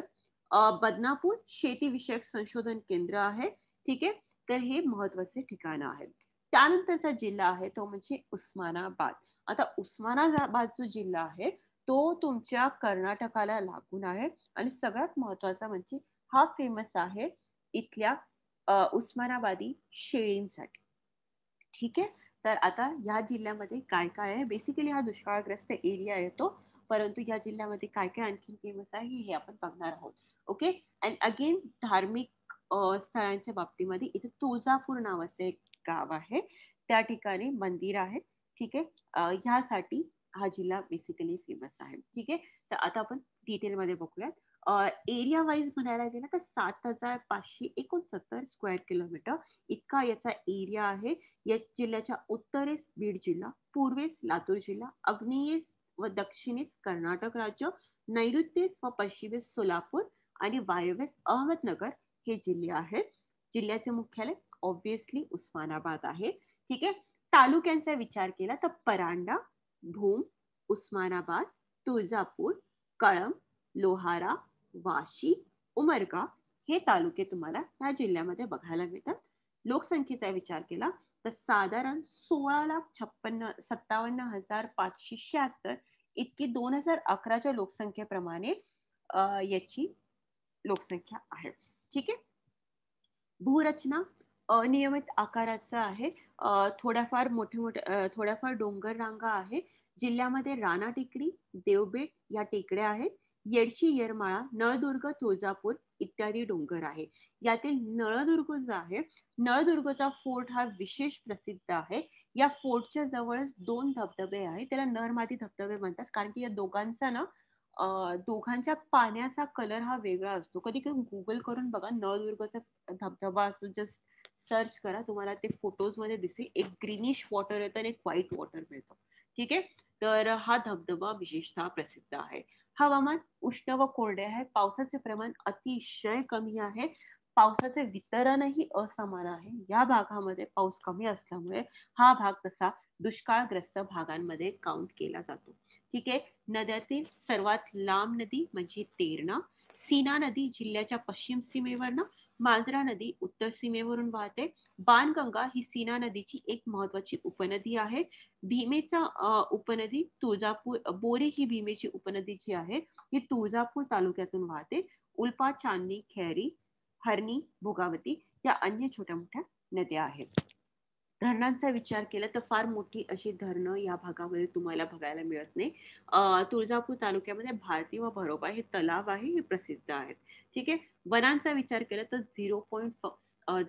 बदनापूर शेतीविषयक संशोधन केंद्र आहे ठीक आहे तर हे महत्वाचे ठिकाण आहेत त्यानंतरचा जिल्हा आहे तो म्हणजे उस्मानाबाद आता उस्मानाबाद जो जिल्हा आहे तो तुमच्या कर्नाटकाला लागून आहे आणि सगळ्यात महत्वाचा म्हणजे हा फेमस आहे इथल्या उस्मानाबादी शेळींसाठी ठीक आहे तर आता या जिल्ह्यामध्ये काय काय आहे बेसिकली हा दुष्काळग्रस्त एरिया येतो परंतु या जिल्ह्यामध्ये काय काय आणखी फेमस आहे हे आपण बघणार आहोत ओके अँड अगेन धार्मिक स्थळांच्या बाबतीमध्ये इथे तुळजापूर नावाचं एक गाव आहे त्या ठिकाणी मंदिर आहे ठीक आहे ह्यासाठी हा जिल्हा बेसिकली फेमस आहे ठीक आहे तर आता आपण डिटेलमध्ये बघूयात एरिया वाईज म्हणायला गेलं तर सात हजार पाचशे एकोणसत्तर स्क्वेअर किलोमीटर इतका याचा एरिया आहे या जिल्ह्याच्या उत्तरेस बीड जिल्हा पूर्वेस लातूर जिल्हा अग्नेयेस व दक्षिणेस कर्नाटक राज्य नैऋत्येस व पश्चिमेस सोलापूर आणि वायव्येस अहमदनगर हे जिल्हे आहेत जिल्ह्याचे मुख्यालय ऑब्विसली उस्मानाबाद आहे ठीक आहे तालुक्यांचा विचार केला तर परांडा भूम उस्मानाबाद तुळजापूर कळंब लोहारा वाशी उमरगा हे तालुके तुम्हाला या जिल्ह्यामध्ये बघायला मिळतात लोकसंख्येचा विचार केला तर साधारण सोळा लाख छप्पन्न सत्तावन्न हजार पाचशे शहात्तर इतकी दोन हजार अकराच्या लोकसंख्येप्रमाणे याची लोकसंख्या आहे ठीक आहे भूरचना अनियमित आकाराचा आहे थोड्याफार मोठे मोठे थोड्याफार डोंगर रांगा आहे जिल्ह्यामध्ये राणा टेकडी देवबेट या टेकड्या आहेत येडशी येरमाळा नळदुर्ग तुळजापूर इत्यादी डोंगर आहे यातील नळदुर्ग जो आहे नळदुर्गचा फोर्ट हा विशेष प्रसिद्ध आहे या फोर्टच्या जवळच दोन धबधबे आहेत त्याला नरमाती धबधबे म्हणतात कारण की या दोघांचा ना दोघांच्या पाण्याचा कलर हा वेगळा असतो कधी कधी गुगल करून बघा नळदुर्गचा धबधबा असतो जस्ट सर्च करा तुम्हाला ते मध्ये दिसेल एक ग्रीनिश वॉटर येतं आणि एक व्हाईट वॉटर मिळतं ठीक आहे तर हा धबधबा विशेषतः प्रसिद्ध आहे हवामान उष्ण व कोरडे आहे पावसाचे प्रमाण अतिशय कमी आहे पावसाचे वितरणही असमान आहे या भागामध्ये पाऊस कमी असल्यामुळे हा भाग तसा दुष्काळग्रस्त भागांमध्ये काउंट केला जातो ठीक आहे नद्यातील सर्वात लांब नदी म्हणजे तेरणा सीना नदी जिल्ह्याच्या पश्चिम सीमेवरनं मांजरा नदी उत्तर सीमेवरून वाहते बाणगंगा ही सीना नदीची एक महत्वाची उपनदी आहे भीमेचा उपनदी तुळजापूर बोरी ही भीमेची उपनदी जी आहे ही तुळजापूर तालुक्यातून वाहते उल्पा चांदणी खेरी हरणी भोगावती या अन्य छोट्या मोठ्या नद्या आहेत धरणांचा विचार केला तर फार मोठी अशी धरणं या भागामध्ये तुम्हाला बघायला मिळत नाही तुळजापूर तालुक्यामध्ये भारती व भरोबा हे तलाव आहे हे प्रसिद्ध आहेत ठीक आहे वनांचा विचार केला तर zero point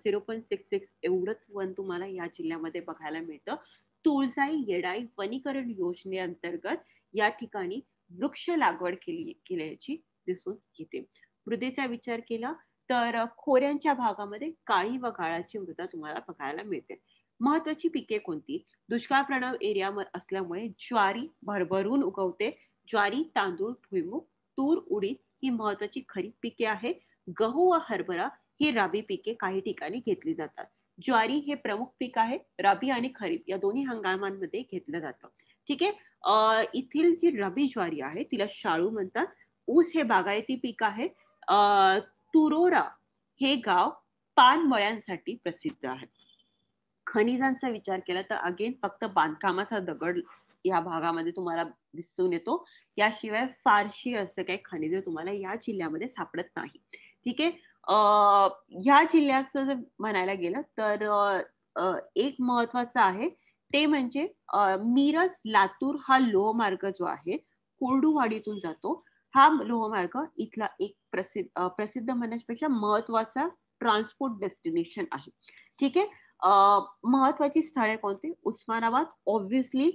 zero point six six एवढंच वन तुम्हाला या जिल्ह्यामध्ये बघायला मिळतं तुळजाई येडाई वनीकरण योजनेअंतर्गत या ठिकाणी वृक्ष लागवड केली केल्याची दिसून येते मृदेचा विचार केला तर खोऱ्यांच्या भागामध्ये काळी व गाळाची मृदा तुम्हाला बघायला मिळते महत्वाची पिके कोणती दुष्काळ प्रणव एरिया असल्यामुळे ज्वारी भरभरून उगवते ज्वारी तांदूळ भुईमूग तूर उडीद ही महत्वाची खरीप पिके आहेत गहू व हरभरा ही रबी पिके काही ठिकाणी घेतली जातात ज्वारी हे प्रमुख पीक आहे रबी आणि खरीप या दोन्ही हंगामांमध्ये घेतलं जातं ठीक आहे इथील जी रबी ज्वारी आहे तिला शाळू म्हणतात ऊस हे बागायती पीक आहे तुरोरा हे गाव पानमळ्यांसाठी प्रसिद्ध आहे खनिजांचा विचार केला तर अगेन फक्त बांधकामाचा दगड या भागामध्ये तुम्हाला दिसून येतो याशिवाय फारशी असं काही खनिज तुम्हाला या जिल्ह्यामध्ये सापडत नाही ठीक आहे ह्या जिल्ह्याचं जर म्हणायला गेलं तर एक महत्वाचं आहे ते म्हणजे मिरज लातूर हा लोहमार्ग जो आहे कोरडूवाडीतून जातो हा लोहमार्ग इथला एक प्रसिद्ध प्रसिद्ध म्हणण्यापेक्षा महत्वाचा ट्रान्सपोर्ट डेस्टिनेशन आहे ठीक आहे महत्वाची स्थळे कोणती उस्मानाबाद ऑब्विसली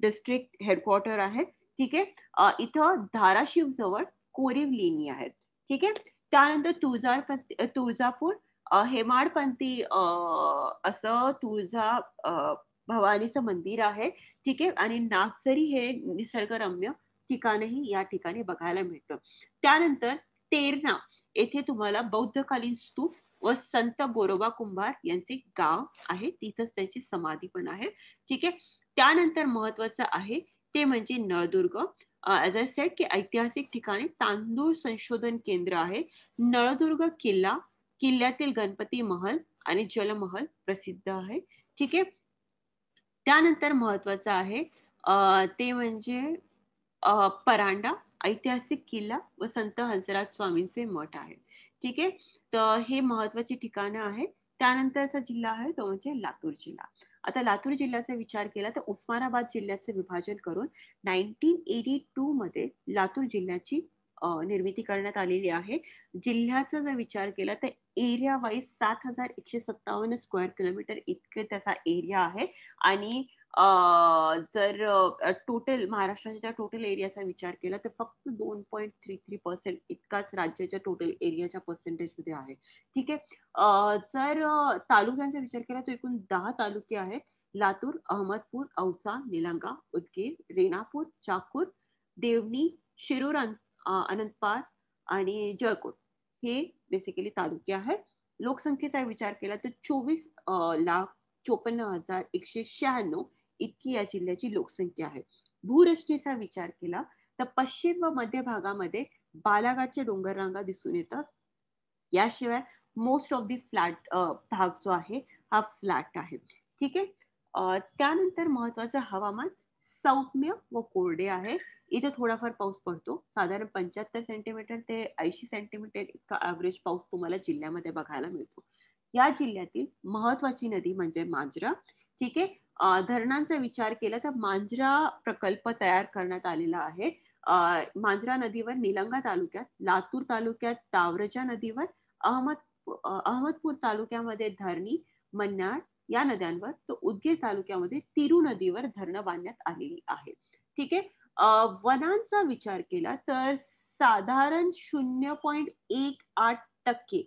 डिस्ट्रिक्ट हेडक्वार्टर आहे ठीक आहे इथं धाराशिव जवळ कोरीव लेणी आहेत ठीक आहे त्यानंतर तुळजाळपंथी तुळजापूर हेमाडपंथी असं तुळजा भवानीचं मंदिर आहे ठीक आहे आणि नागझरी हे निसर्गरम्य ठिकाणही या ठिकाणी बघायला मिळतं त्यानंतर तेरणा येथे तुम्हाला बौद्धकालीन स्तूप व संत बोरोबा कुंभार यांचे गाव आहे तिथंच त्यांची समाधी पण आहे ठीक आहे त्यानंतर महत्वाचं आहे ते म्हणजे नळदुर्ग की ऐतिहासिक ठिकाणी तांदूळ संशोधन केंद्र आहे नळदुर्ग किल्ला किल्ल्यातील गणपती महल आणि जलमहल प्रसिद्ध आहे ठीक आहे त्यानंतर महत्वाचं आहे ते म्हणजे परांडा ऐतिहासिक किल्ला व संत हंसराज स्वामींचे मठ आहे ठीक आहे तर हे महत्वाची ठिकाणं आहेत त्यानंतरचा जिल्हा आहे तो म्हणजे लातूर जिल्हा आता लातूर जिल्ह्याचा विचार केला तर उस्मानाबाद जिल्ह्याचे विभाजन करून नाईन्टीन एटी टू मध्ये लातूर जिल्ह्याची निर्मिती करण्यात आलेली आहे जिल्ह्याचा जर विचार केला तर एरिया वाईज सात हजार एकशे सत्तावन्न स्क्वेअर किलोमीटर इतके त्याचा एरिया आहे आणि जर टोटल महाराष्ट्राच्या टोटल एरियाचा विचार केला तर फक्त दोन पॉईंट थ्री थ्री पर्सेंट इतकाच राज्याच्या टोटल एरियाच्या मध्ये आहे ठीक आहे जर तालुक्यांचा विचार केला तर एकूण दहा तालुके आहेत लातूर अहमदपूर औसा निलंगा उदगीर रेणापूर चाकूर देवणी शिरूर अनंतपार आणि जळकोट हे बेसिकली तालुके आहेत लोकसंख्येचा विचार केला तर चोवीस लाख चोपन्न हजार एकशे शहाण्णव इतकी या जिल्ह्याची लोकसंख्या आहे भूरचनेचा विचार केला तर पश्चिम व मध्य भागामध्ये बालाघाटच्या डोंगररांगा दिसून येतात याशिवाय मोस्ट ऑफ दी फ्लॅट भाग जो आहे हा फ्लॅट आहे ठीक आहे त्यानंतर महत्वाचं हवामान सौम्य व कोरडे आहे इथे थोडाफार पाऊस पडतो साधारण पंच्याहत्तर सेंटीमीटर ते ऐंशी सेंटीमीटर इतका ऍव्हरेज पाऊस तुम्हाला जिल्ह्यामध्ये बघायला मिळतो या जिल्ह्यातील महत्वाची नदी म्हणजे मांजरा ठीक आहे धरणांचा विचार केला तर मांजरा प्रकल्प तयार करण्यात आलेला आहे मांजरा नदीवर निलंगा तालुक्यात लातूर तालुक्यात तावरजा नदीवर अहमद अहमदपूर तालुक्यामध्ये धरणी मन्याळ या नद्यांवर तर उदगीर तालुक्यामध्ये तिरू नदीवर धरणं बांधण्यात आलेली आहे ठीक आहे वनांचा विचार केला तर साधारण शून्य पॉईंट एक आठ टक्के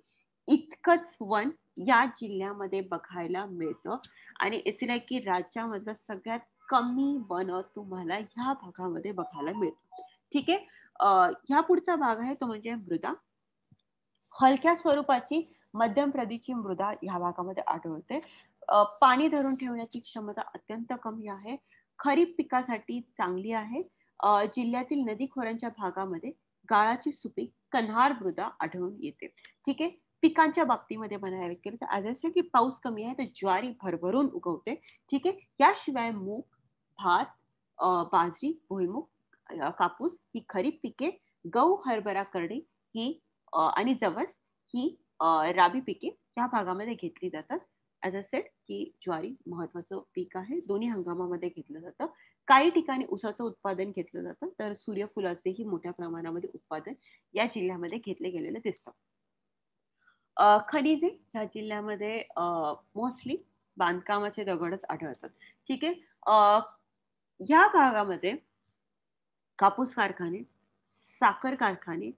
इतकंच वन या जिल्ह्यामध्ये बघायला मिळतं आणि इथे लाईक की राज्यामधलं सगळ्यात कमी वन तुम्हाला ह्या भागामध्ये बघायला मिळतं ठीक आहे ह्या पुढचा भाग आहे तो म्हणजे मृदा हलक्या स्वरूपाची मध्यम प्रदीची मृदा ह्या भागामध्ये आढळते पाणी धरून ठेवण्याची क्षमता अत्यंत कमी आहे खरीप पिकासाठी चांगली आहे जिल्ह्यातील नदी खोऱ्यांच्या भागामध्ये गाळाची सुपीक कन्हार मृदा आढळून येते ठीक आहे पिकांच्या बाबतीमध्ये म्हणायला गेलं तर आज की पाऊस कमी आहे तर ज्वारी भरभरून उगवते ठीक आहे याशिवाय मूग भात बाजरी भुईमुग कापूस ही खरीप पिके गहू हरभरा करणे ही आणि जवस ही राबी पिके या भागामध्ये घेतली जातात ॲज अ सेट की ज्वारी महत्वाचं पीक आहे दोन्ही हंगामामध्ये घेतलं जातं काही ठिकाणी उसाचं उत्पादन घेतलं जातं तर सूर्यफुलाचेही मोठ्या प्रमाणामध्ये उत्पादन या जिल्ह्यामध्ये घेतले गेलेलं दिसतं खनिजे ह्या जिल्ह्यामध्ये मोस्टली बांधकामाचे दगडच आढळतात ठीक आहे या भागामध्ये कापूस कारखाने साखर कारखाने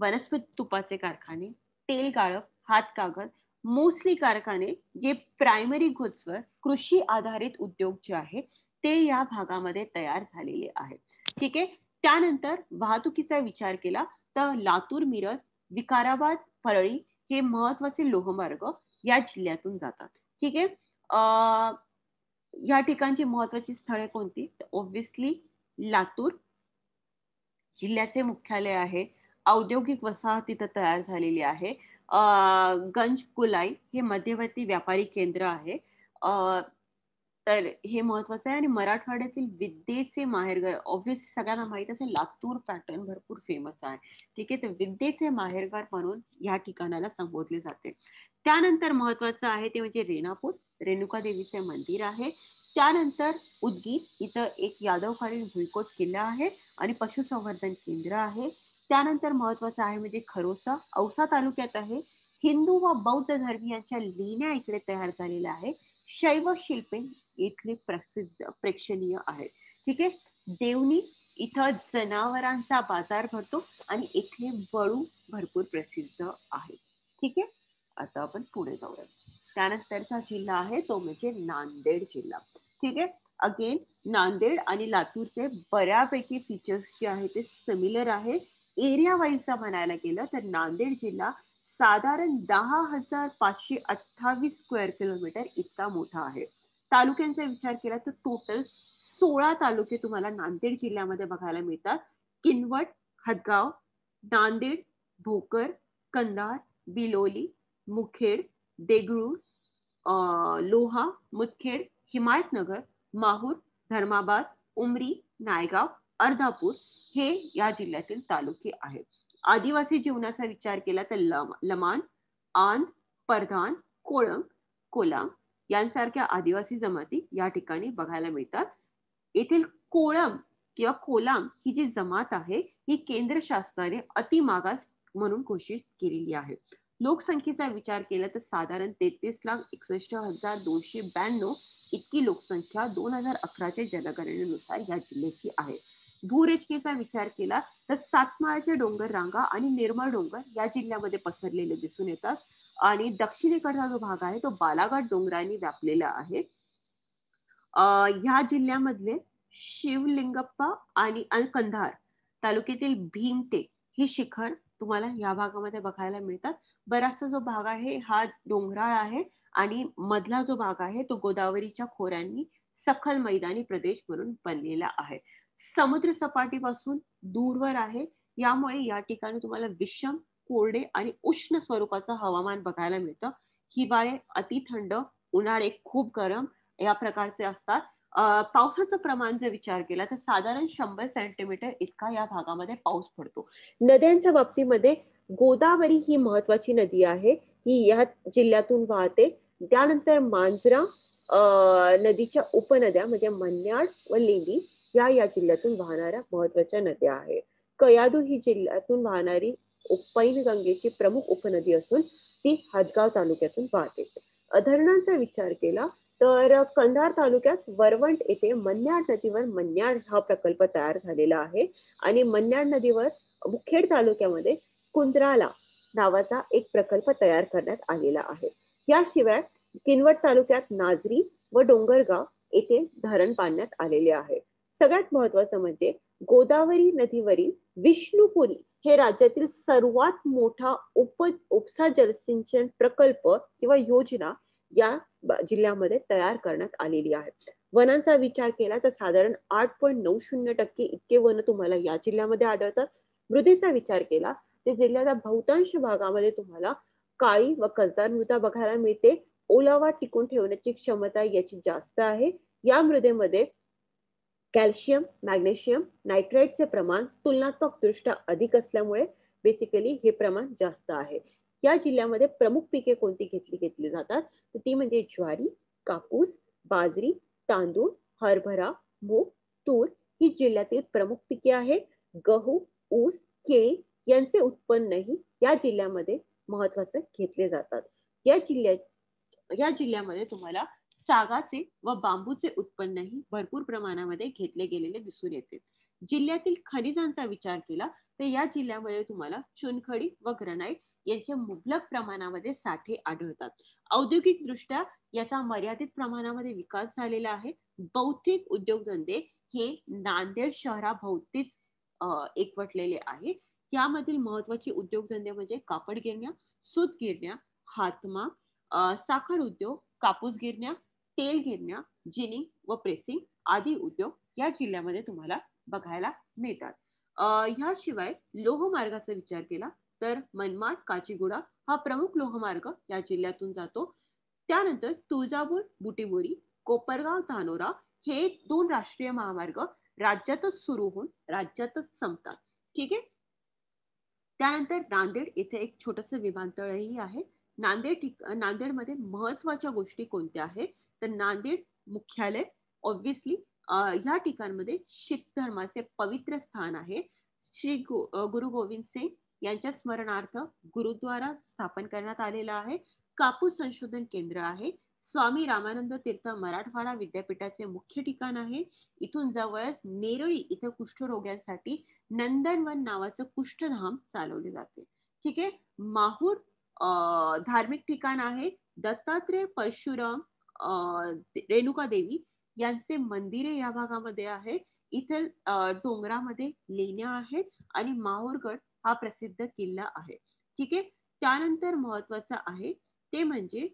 वनस्पती तुपाचे कारखाने तेल गाळप हात कागद मोस्टली कारखाने जे प्रायमरी गुड्सवर कृषी आधारित उद्योग जे आहेत ते या भागामध्ये तयार झालेले आहेत ठीक आहे त्यानंतर वाहतुकीचा विचार केला तर लातूर मिरज विकाराबाद परळी हे महत्वाचे लोहमार्ग या जिल्ह्यातून जातात ठीक आहे या ठिकाणची महत्वाची स्थळे कोणती ऑब्व्हियसली लातूर जिल्ह्याचे मुख्यालय आहे औद्योगिक वसाहत तिथं तयार झालेली आहे गंज कुलाई हे मध्यवर्ती व्यापारी केंद्र आहे तर हे महत्वाचं आहे आणि मराठवाड्यातील विद्येचे माहेरघर ऑब्व्हियसली सगळ्यांना माहित असेल लातूर पॅटर्न भरपूर फेमस आहे ठीक आहे तर विद्येचे माहेरघर म्हणून या ठिकाणाला संबोधले जाते त्यानंतर महत्वाचं आहे ते म्हणजे रेणापूर रेणुका देवीचे मंदिर आहे त्यानंतर उदगीर इथं एक यादवकालीन भुईकोट किल्ला आहे आणि पशुसंवर्धन केंद्र आहे त्यानंतर महत्वाचं आहे म्हणजे खरोसा औसा तालुक्यात आहे हिंदू व बौद्ध धर्मियांच्या लेण्या इकडे तयार झालेल्या आहे शैव शिल्पे इथले प्रसिद्ध प्रेक्षणीय आहे ठीक आहे देवणी इथं जनावरांचा बाजार भरतो आणि इथले वळू भरपूर प्रसिद्ध आहे ठीक आहे आता आपण पुढे जाऊया त्यानंतरचा जिल्हा आहे तो म्हणजे नांदेड जिल्हा ठीक आहे अगेन नांदेड आणि लातूरचे बऱ्यापैकी फीचर्स जे आहे ते सिमिलर आहे एरिया वाईजचा म्हणायला गेलं तर नांदेड जिल्हा साधारण दहा हजार पाचशे अठ्ठावीस स्क्वेअर किलोमीटर इतका मोठा आहे तालुक्यांचा विचार केला तर टोटल सोळा तालुके तुम्हाला नांदेड जिल्ह्यामध्ये बघायला मिळतात किनवट हदगाव नांदेड भोकर कंधार बिलोली मुखेड देगळूर लोहा मुदखेड हिमायतनगर माहूर धर्माबाद उमरी नायगाव अर्धापूर हे या जिल्ह्यातील तालुके आहेत आदिवासी जीवनाचा विचार केला तर लमान आंध परधान कोळंग कोलाम यांसारख्या आदिवासी जमाती या ठिकाणी बघायला मिळतात येथील कोळम किंवा कोलाम ही जी जमात आहे ही केंद्र शासनाने अति मागास म्हणून घोषित केलेली आहे लोकसंख्येचा विचार केला तर साधारण तेहतीस लाख एकसष्ट हजार दोनशे ब्याण्णव इतकी लोकसंख्या दोन हजार अकराच्या जनगणनेनुसार या जिल्ह्याची आहे भूरचनेचा विचार केला तर सातमाळ्याच्या डोंगर रांगा आणि निर्मळ डोंगर या जिल्ह्यामध्ये पसरलेले दिसून येतात आणि दक्षिणेकडचा जो भाग आहे तो बालाघाट डोंगरांनी व्यापलेला आहे ह्या जिल्ह्यामधले शिवलिंगप्पा आणि कंधार तालुक्यातील भीमटे हे शिखर तुम्हाला या भागामध्ये बघायला मिळतात बराचसा जो भाग आहे हा डोंगराळ आहे आणि मधला जो भाग आहे तो गोदावरीच्या खोऱ्यांनी सखल मैदानी प्रदेश म्हणून बनलेला आहे समुद्र सपाटीपासून दूरवर आहे यामुळे या ठिकाणी तुम्हाला विषम कोरडे आणि उष्ण स्वरूपाचं हवामान बघायला मिळतं हिवाळे अति थंड उन्हाळे खूप गरम या प्रकारचे असतात पावसाचं प्रमाण जर विचार केला तर साधारण शंभर सेंटीमीटर इतका या भागामध्ये पाऊस पडतो नद्यांच्या बाबतीमध्ये गोदावरी ही महत्वाची नदी आहे ही या जिल्ह्यातून वाहते त्यानंतर मांजरा नदीच्या उपनद्या म्हणजे मन्याड व लिंगी या या जिल्ह्यातून वाहणाऱ्या महत्वाच्या नद्या आहेत कयादू ही जिल्ह्यातून वाहणारी पैनगंगेची प्रमुख उपनदी असून ती हदगाव तालुक्यातून वाहते धरणांचा विचार केला तर कंधार तालुक्यात वरवंट येथे मन्याड नदीवर मन्याड हा प्रकल्प तयार झालेला आहे आणि मन्याड नदीवर मुखेड तालुक्यामध्ये कुंद्राला नावाचा एक प्रकल्प तयार करण्यात आलेला आहे याशिवाय किनवट तालुक्यात नाजरी व डोंगरगाव येथे धरण बांधण्यात आलेले आहे सगळ्यात महत्वाचं म्हणजे गोदावरी नदीवरील विष्णुपुरी हे राज्यातील सर्वात मोठा उप उपसा जलसिंचन प्रकल्प किंवा योजना या जिल्ह्यामध्ये तयार करण्यात आलेली आहे वनांचा विचार केला तर साधारण आठ पॉईंट नऊ शून्य टक्के इतके वन तुम्हाला या जिल्ह्यामध्ये आढळतात मृदेचा विचार केला तर जिल्ह्याच्या बहुतांश भागामध्ये तुम्हाला काळी व कसदार मृदा बघायला मिळते ओलावा टिकून ठेवण्याची क्षमता याची जास्त आहे या मृदेमध्ये कॅल्शियम मॅग्नेशियम नायट्रेटचे प्रमाण दृष्ट्या अधिक असल्यामुळे बेसिकली हे प्रमाण जास्त आहे या जिल्ह्यामध्ये प्रमुख पिके कोणती घेतली घेतली जातात तर ती म्हणजे ज्वारी कापूस बाजरी तांदूळ हरभरा मूग तूर ही जिल्ह्यातील प्रमुख पिके आहेत गहू ऊस केळी यांचे उत्पन्नही या जिल्ह्यामध्ये महत्वाचे घेतले जातात या जिल्ह्यात या जिल्ह्यामध्ये तुम्हाला सागाचे व बांबूचे उत्पन्नही भरपूर प्रमाणामध्ये घेतले गेलेले दिसून येते जिल्ह्यातील खनिजांचा विचार केला तर या जिल्ह्यामध्ये तुम्हाला चुनखडी व ग्रनाईट यांचे मुबलक प्रमाणामध्ये साठे आढळतात औद्योगिक दृष्ट्या याचा मर्यादित प्रमाणामध्ये विकास झालेला आहे बहुतेक उद्योगधंदे हे नांदेड शहराभोवतीच एकवटलेले आहे यामधील महत्वाचे उद्योगधंदे म्हणजे कापड गिरण्या सूत गिरण्या हातमाग साखर उद्योग कापूस गिरण्या तेल गिरण्या जिनिंग व प्रेसिंग आदी उद्योग या जिल्ह्यामध्ये तुम्हाला बघायला मिळतात ह्याशिवाय लोहमार्गाचा विचार केला तर मनमाड काचीगुडा हा प्रमुख लोहमार्ग या जिल्ह्यातून जातो त्यानंतर तुळजापूर बुटीबोरी कोपरगाव धानोरा हे दोन राष्ट्रीय महामार्ग राज्यातच सुरू होऊन राज्यातच संपतात ठीक आहे त्यानंतर नांदेड येथे एक छोटस विमानतळही आहे नांदेड नांदेडमध्ये महत्वाच्या गोष्टी कोणत्या आहेत तर नांदेड मुख्यालय ऑब्व्हियसली ह्या ठिकाणमध्ये शीख धर्माचे पवित्र स्थान आहे श्री गुरु गोविंद सिंग यांच्या स्मरणार्थ गुरुद्वारा स्थापन करण्यात आलेला आहे कापूस संशोधन केंद्र आहे स्वामी रामानंद तीर्थ मराठवाडा विद्यापीठाचे मुख्य ठिकाण आहे इथून जवळच नेरळी इथे कुष्ठरोग्यांसाठी नंदनवन नावाचं कुष्ठधाम चालवले जाते ठीक आहे माहूर धार्मिक ठिकाण आहे दत्तात्रय परशुराम रेणुका देवी यांचे मंदिरे या भागामध्ये आहे इथे डोंगरामध्ये लेण्या आहेत आणि माहूरगड हा प्रसिद्ध किल्ला आहे ठीक आहे त्यानंतर महत्वाचं आहे ते म्हणजे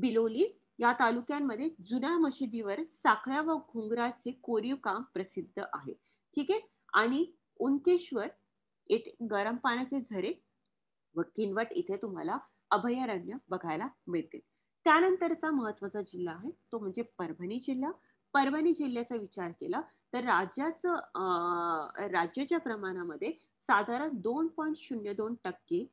बिलोली या तालुक्यांमध्ये जुन्या मशिदीवर साखळ्या व घुंगराचे कोरीव काम प्रसिद्ध आहे ठीक आहे आणि उंकेश्वर येथे गरम पाण्याचे झरे व किनवट इथे तुम्हाला अभयारण्य बघायला मिळतील त्यानंतरचा महत्वाचा जिल्हा आहे तो म्हणजे परभणी जिल्हा परभणी जिल्ह्याचा विचार केला तर राज्याचं राज्याच्या प्रमाणामध्ये साधारण दोन पॉईंट शून्य दोन टक्के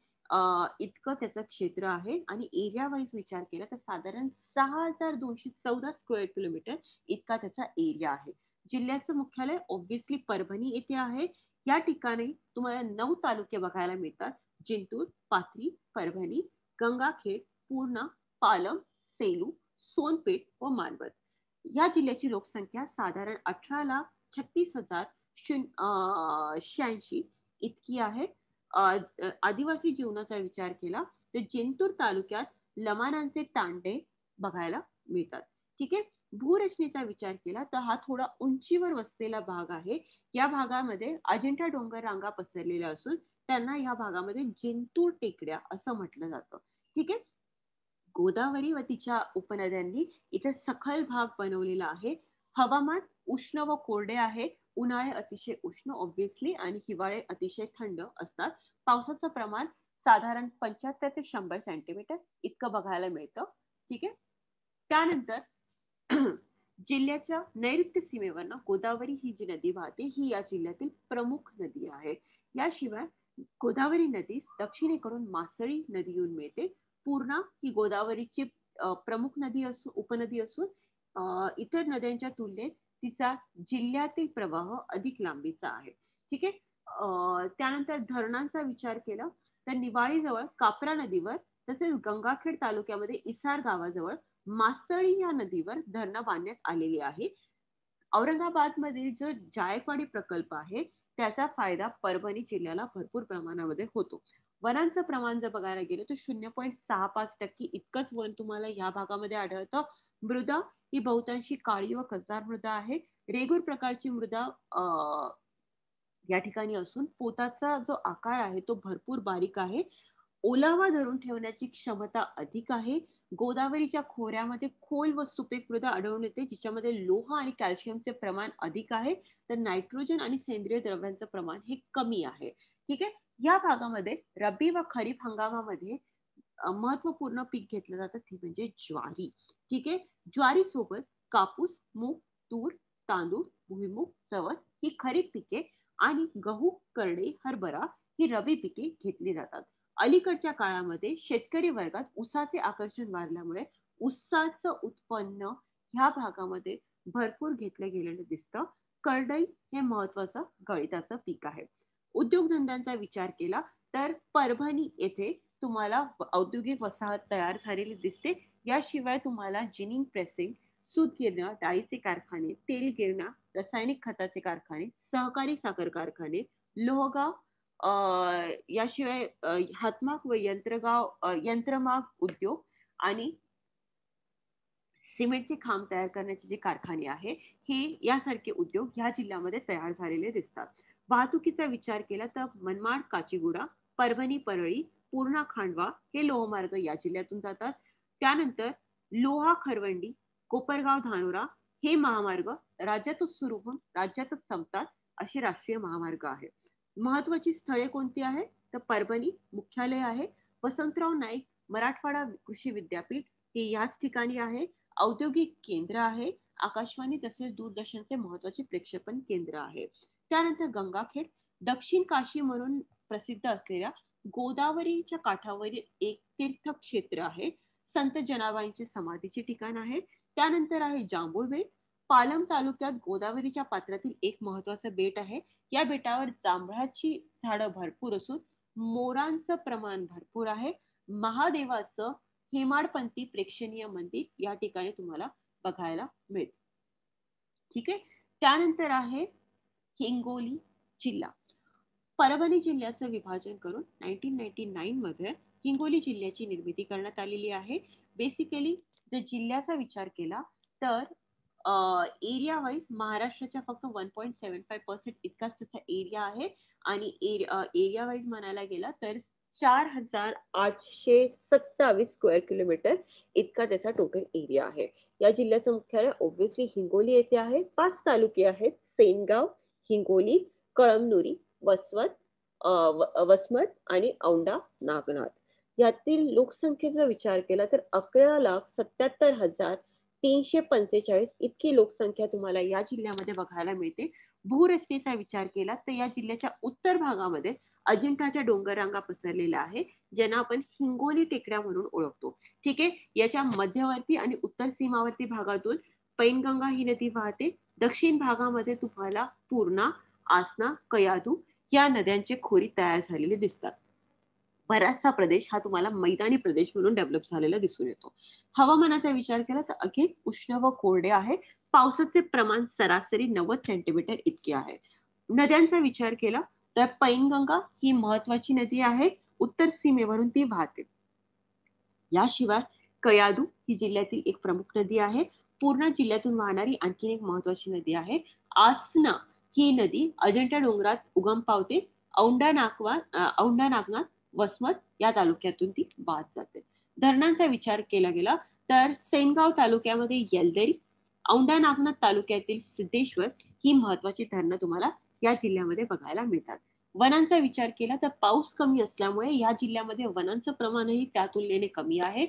इतकं त्याचं क्षेत्र आहे आणि एरिया वाईज विचार केला तर साधारण सहा हजार दोनशे चौदा स्क्वेअर किलोमीटर इतका त्याचा एरिया आहे जिल्ह्याचं मुख्यालय ऑब्व्हियसली परभणी येथे आहे या ठिकाणी तुम्हाला नऊ तालुके बघायला मिळतात जिंतूर पाथरी परभणी गंगाखेड पूर्णा पालम सेलू सोनपेठ व मानवत या जिल्ह्याची लोकसंख्या साधारण अठरा लाख छत्तीस हजार शहाऐंशी इतकी आहे आदिवासी जीवनाचा विचार केला तर जिंतूर तालुक्यात लमानांचे तांडे बघायला मिळतात ठीक आहे भूरचनेचा विचार केला तर हा थोडा उंचीवर वसलेला भाग आहे या भागामध्ये अजिंठा डोंगर रांगा पसरलेल्या असून त्यांना या भागामध्ये जिंतूर टेकड्या असं म्हटलं जातं ठीक आहे गोदावरी व तिच्या उपनद्यांनी इथे सखल भाग बनवलेला आहे हवामान उष्ण व कोरडे आहे उन्हाळे अतिशय उष्ण ऑब्विसली आणि हिवाळे अतिशय थंड असतात पावसाचं प्रमाण साधारण पंच्याहत्तर ते शंभर सेंटीमीटर इतकं बघायला मिळतं ठीक आहे त्यानंतर जिल्ह्याच्या नैऋत्य सीमेवरनं गोदावरी ही जी नदी वाहते ही या जिल्ह्यातील प्रमुख नदी आहे याशिवाय गोदावरी नदी दक्षिणेकडून मासळी नदी येऊन मिळते पूर्णा ही गोदावरीची प्रमुख नदी असून उपनदी असून इतर नद्यांच्या तुलनेत तिचा जिल्ह्यातील प्रवाह अधिक लांबीचा आहे ठीक आहे त्यानंतर धरणांचा विचार केला तर निवाळीजवळ कापरा नदीवर तसेच गंगाखेड तालुक्यामध्ये इसार गावाजवळ मासळी या नदीवर धरण बांधण्यात आलेली आहे औरंगाबाद मधील जो जायकवाडी प्रकल्प आहे त्याचा फायदा परभणी जिल्ह्याला भरपूर प्रमाणामध्ये होतो वनांचं प्रमाण जर बघायला गेलं तर शून्य पॉईंट सहा पाच टक्के इतकंच वन तुम्हाला या भागामध्ये आढळतं मृदा ही बहुतांशी काळी व कसदार मृदा आहे रेगुर प्रकारची मृदा या ठिकाणी असून पोताचा जो आकार आहे तो भरपूर बारीक आहे ओलावा धरून ठेवण्याची क्षमता अधिक आहे गोदावरीच्या खोऱ्यामध्ये खोल व सुपीक मृदा आढळून येते जिच्यामध्ये लोह आणि कॅल्शियमचे प्रमाण अधिक आहे तर नायट्रोजन आणि सेंद्रिय द्रव्यांचं प्रमाण हे कमी आहे ठीक आहे या भागामध्ये रब्बी व खरीप हंगामामध्ये महत्वपूर्ण पीक घेतलं जातं ती म्हणजे ज्वारी ठीक आहे ज्वारी सोबत कापूस मूग तूर तांदूळ भुईमूग चवस ही खरीप पिके आणि गहू करडे हरभरा ही रबी पिके घेतली जातात अलीकडच्या काळामध्ये शेतकरी वर्गात उसाचे आकर्षण वाढल्यामुळे उसाचं उत्पन्न ह्या भागामध्ये भरपूर घेतलं गेलेलं दिसतं करडई हे महत्वाचं गळिताचं पीक आहे उद्योगधंद्यांचा विचार केला तर परभणी येथे तुम्हाला औद्योगिक वसाहत तयार झालेली दिसते याशिवाय तुम्हाला जिनिंग प्रेसिंग सूत गिरण्या डाळीचे कारखाने तेल गिरण्या रासायनिक खताचे कारखाने सहकारी साखर कारखाने लोहगाव याशिवाय हातमाग व यंत्रगाव यंत्रमाग उद्योग आणि सिमेंटचे खांब तयार करण्याचे जे कारखाने आहे हे यासारखे उद्योग ह्या जिल्ह्यामध्ये तयार झालेले दिसतात वाहतुकीचा विचार केला तर मनमाड काचीगुडा परभणी परळी पूर्णा खांडवा हे लोहमार्ग या जिल्ह्यातून जातात त्यानंतर लोहा खरवंडी कोपरगाव धानोरा हे महामार्ग राज्यातच सुरू होऊन राज्यातच संपतात असे राष्ट्रीय महामार्ग आहे महत्वाची स्थळे कोणती आहेत तर परभणी मुख्यालय आहे वसंतराव नाईक मराठवाडा कृषी विद्यापीठ हे याच ठिकाणी आहे औद्योगिक केंद्र आहे आकाशवाणी तसेच दूरदर्शनचे महत्वाचे प्रेक्षेपण केंद्र आहे त्यानंतर गंगाखेड दक्षिण काशी म्हणून प्रसिद्ध असलेल्या गोदावरीच्या काठावरील एक तीर्थक्षेत्र आहे संत जनाबाईंचे समाधीचे ठिकाण आहे त्यानंतर आहे जांभूळ बेट पालम तालुक्यात गोदावरीच्या पात्रातील एक महत्वाचं बेट आहे या बेटावर जांभळाची झाडं भरपूर असून मोरांचं प्रमाण भरपूर आहे महादेवाचं हेमाडपंथी प्रेक्षणीय मंदिर या ठिकाणी तुम्हाला बघायला मिळेल ठीक आहे त्यानंतर आहे हिंगोली जिल्हा परभणी जिल्ह्याचं विभाजन करून नाईन्टीन नाईन्टी नाईन मध्ये हिंगोली जिल्ह्याची निर्मिती करण्यात आलेली आहे बेसिकली जर जिल्ह्याचा विचार केला तर एरिया वाईज महाराष्ट्राच्या फक्त one point seven five percent इतकाच त्याचा एरिया आहे आणि एरिया वाईज म्हणायला गेला तर चार हजार आठशे सत्तावीस स्क्वेअर किलोमीटर इतका त्याचा टोटल एरिया आहे या जिल्ह्याचं मुख्यालय ओब्विसली हिंगोली येथे आहे पाच तालुके आहेत सेनगाव हिंगोली कळमनुरी वसवत वसमत आणि औंढा नागनाथ यातील लोकसंख्येचा विचार केला तर अकरा लाख सत्याहत्तर हजार तीनशे पंचेचाळीस इतकी लोकसंख्या तुम्हाला या जिल्ह्यामध्ये बघायला मिळते भूरचनेचा विचार केला तर या जिल्ह्याच्या उत्तर भागामध्ये अजिंठाच्या डोंगररांगा पसरलेल्या आहे ज्यांना आपण हिंगोली टेकड्या म्हणून ओळखतो ठीक आहे याच्या मध्यवर्ती आणि उत्तर सीमावर्ती भागातून पैनगंगा ही नदी वाहते दक्षिण भागामध्ये तुम्हाला पूर्णा आसना कयादू या नद्यांचे खोरी तयार झालेले दिसतात बराचसा प्रदेश हा तुम्हाला मैदानी प्रदेश म्हणून डेव्हलप झालेला दिसून येतो हवामानाचा विचार केला तर अखेर उष्ण व कोरडे आहे पावसाचे प्रमाण सरासरी नव्वद सेंटीमीटर इतके आहे नद्यांचा विचार केला तर पैनगंगा ही महत्वाची नदी आहे उत्तर सीमेवरून ती वाहते याशिवाय कयादू ही जिल्ह्यातील एक प्रमुख नदी आहे पूर्ण जिल्ह्यातून वाहणारी आणखी एक महत्वाची नदी आहे आसना ही नदी अजंठा डोंगरात उगम पावते औंढा नागवा औंढा नागनाथ वसमत या तालुक्यातून ती वाहत जाते धरणांचा विचार केला गेला तर सेनगाव तालुक्यामध्ये येलदरी औंढा नागनाथ तालुक्यातील सिद्धेश्वर ही महत्वाची धरणं तुम्हाला या जिल्ह्यामध्ये बघायला मिळतात वनांचा विचार केला तर पाऊस कमी असल्यामुळे या जिल्ह्यामध्ये वनांचं प्रमाणही त्या तुलनेने कमी आहे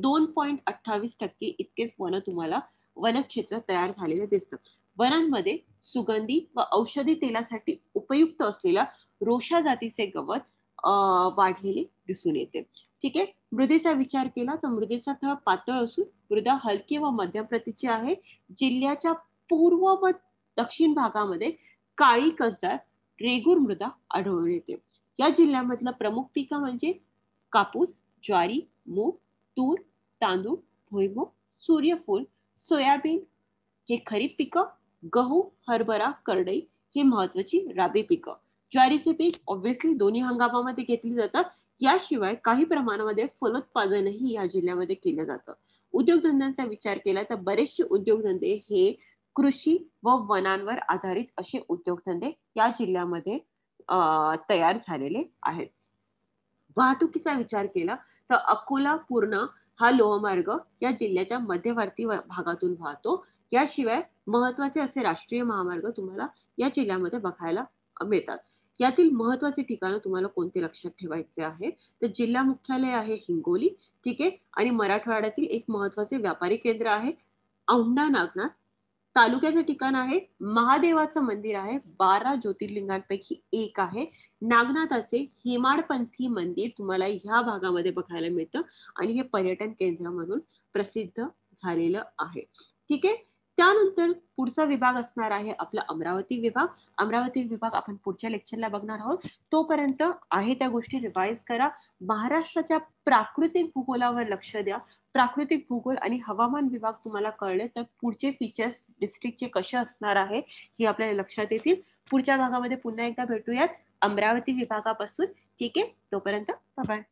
दोन पॉईंट अठ्ठावीस टक्के इतकेच वन तुम्हाला वनक्षेत्र तयार झालेले दिसतं वनांमध्ये सुगंधी व औषधी तेलासाठी उपयुक्त असलेल्या रोषा जातीचे गवत वाढलेले दिसून येते ठीक आहे मृदेचा विचार केला तर मृदेचा थर पातळ असून मृदा हलकी व मध्यम प्रतीची आहे जिल्ह्याच्या पूर्व व दक्षिण भागामध्ये काळी कसदार रेगूर मृदा आढळून येते या जिल्ह्यामधलं प्रमुख पिकं म्हणजे कापूस ज्वारी मूग तूर तांदूळ भुईमूग सूर्यफूल सोयाबीन हे खरीप पिकं गहू हरभरा करडई हे महत्वाची राबी पिकं ज्वारीचे पीक ऑब्व्हियसली दोन्ही हंगामामध्ये घेतली जातात याशिवाय काही प्रमाणामध्ये फलोत्पादनही या जिल्ह्यामध्ये केलं जातं उद्योगधंद्यांचा विचार केला तर बरेचसे उद्योगधंदे हे कृषी व वनांवर आधारित असे उद्योगधंदे या जिल्ह्यामध्ये तयार झालेले आहेत वाहतुकीचा विचार केला तर अकोला पूर्णा हा लोहमार्ग या जिल्ह्याच्या मध्यवर्ती भागातून वाहतो याशिवाय महत्वाचे असे राष्ट्रीय महामार्ग तुम्हाला या जिल्ह्यामध्ये बघायला मिळतात यातील महत्वाचे ठिकाणं तुम्हाला कोणते लक्षात ठेवायचे आहे तर जिल्हा मुख्यालय आहे हिंगोली ठीक आहे आणि मराठवाड्यातील एक महत्वाचे व्यापारी केंद्र आहे औंढा नागनाथ तालुक्याचं ठिकाण आहे महादेवाचं मंदिर आहे बारा ज्योतिर्लिंगांपैकी एक आहे नागनाथाचे हिमाडपंथी मंदिर तुम्हाला ह्या भागामध्ये बघायला मिळतं आणि हे पर्यटन केंद्र म्हणून प्रसिद्ध झालेलं आहे ठीक आहे त्यानंतर पुढचा विभाग असणार आहे आपला अमरावती विभाग अमरावती विभाग आपण पुढच्या लेक्चरला बघणार आहोत तोपर्यंत आहे त्या गोष्टी रिवाईज करा महाराष्ट्राच्या प्राकृतिक भूगोलावर लक्ष द्या प्राकृतिक भूगोल आणि हवामान विभाग तुम्हाला कळले तर पुढचे फीचर्स डिस्ट्रिक्टचे कसे असणार आहे हे आपल्याला लक्षात येतील पुढच्या भागामध्ये पुन्हा एकदा भेटूयात अमरावती विभागापासून ठीक आहे तोपर्यंत बाय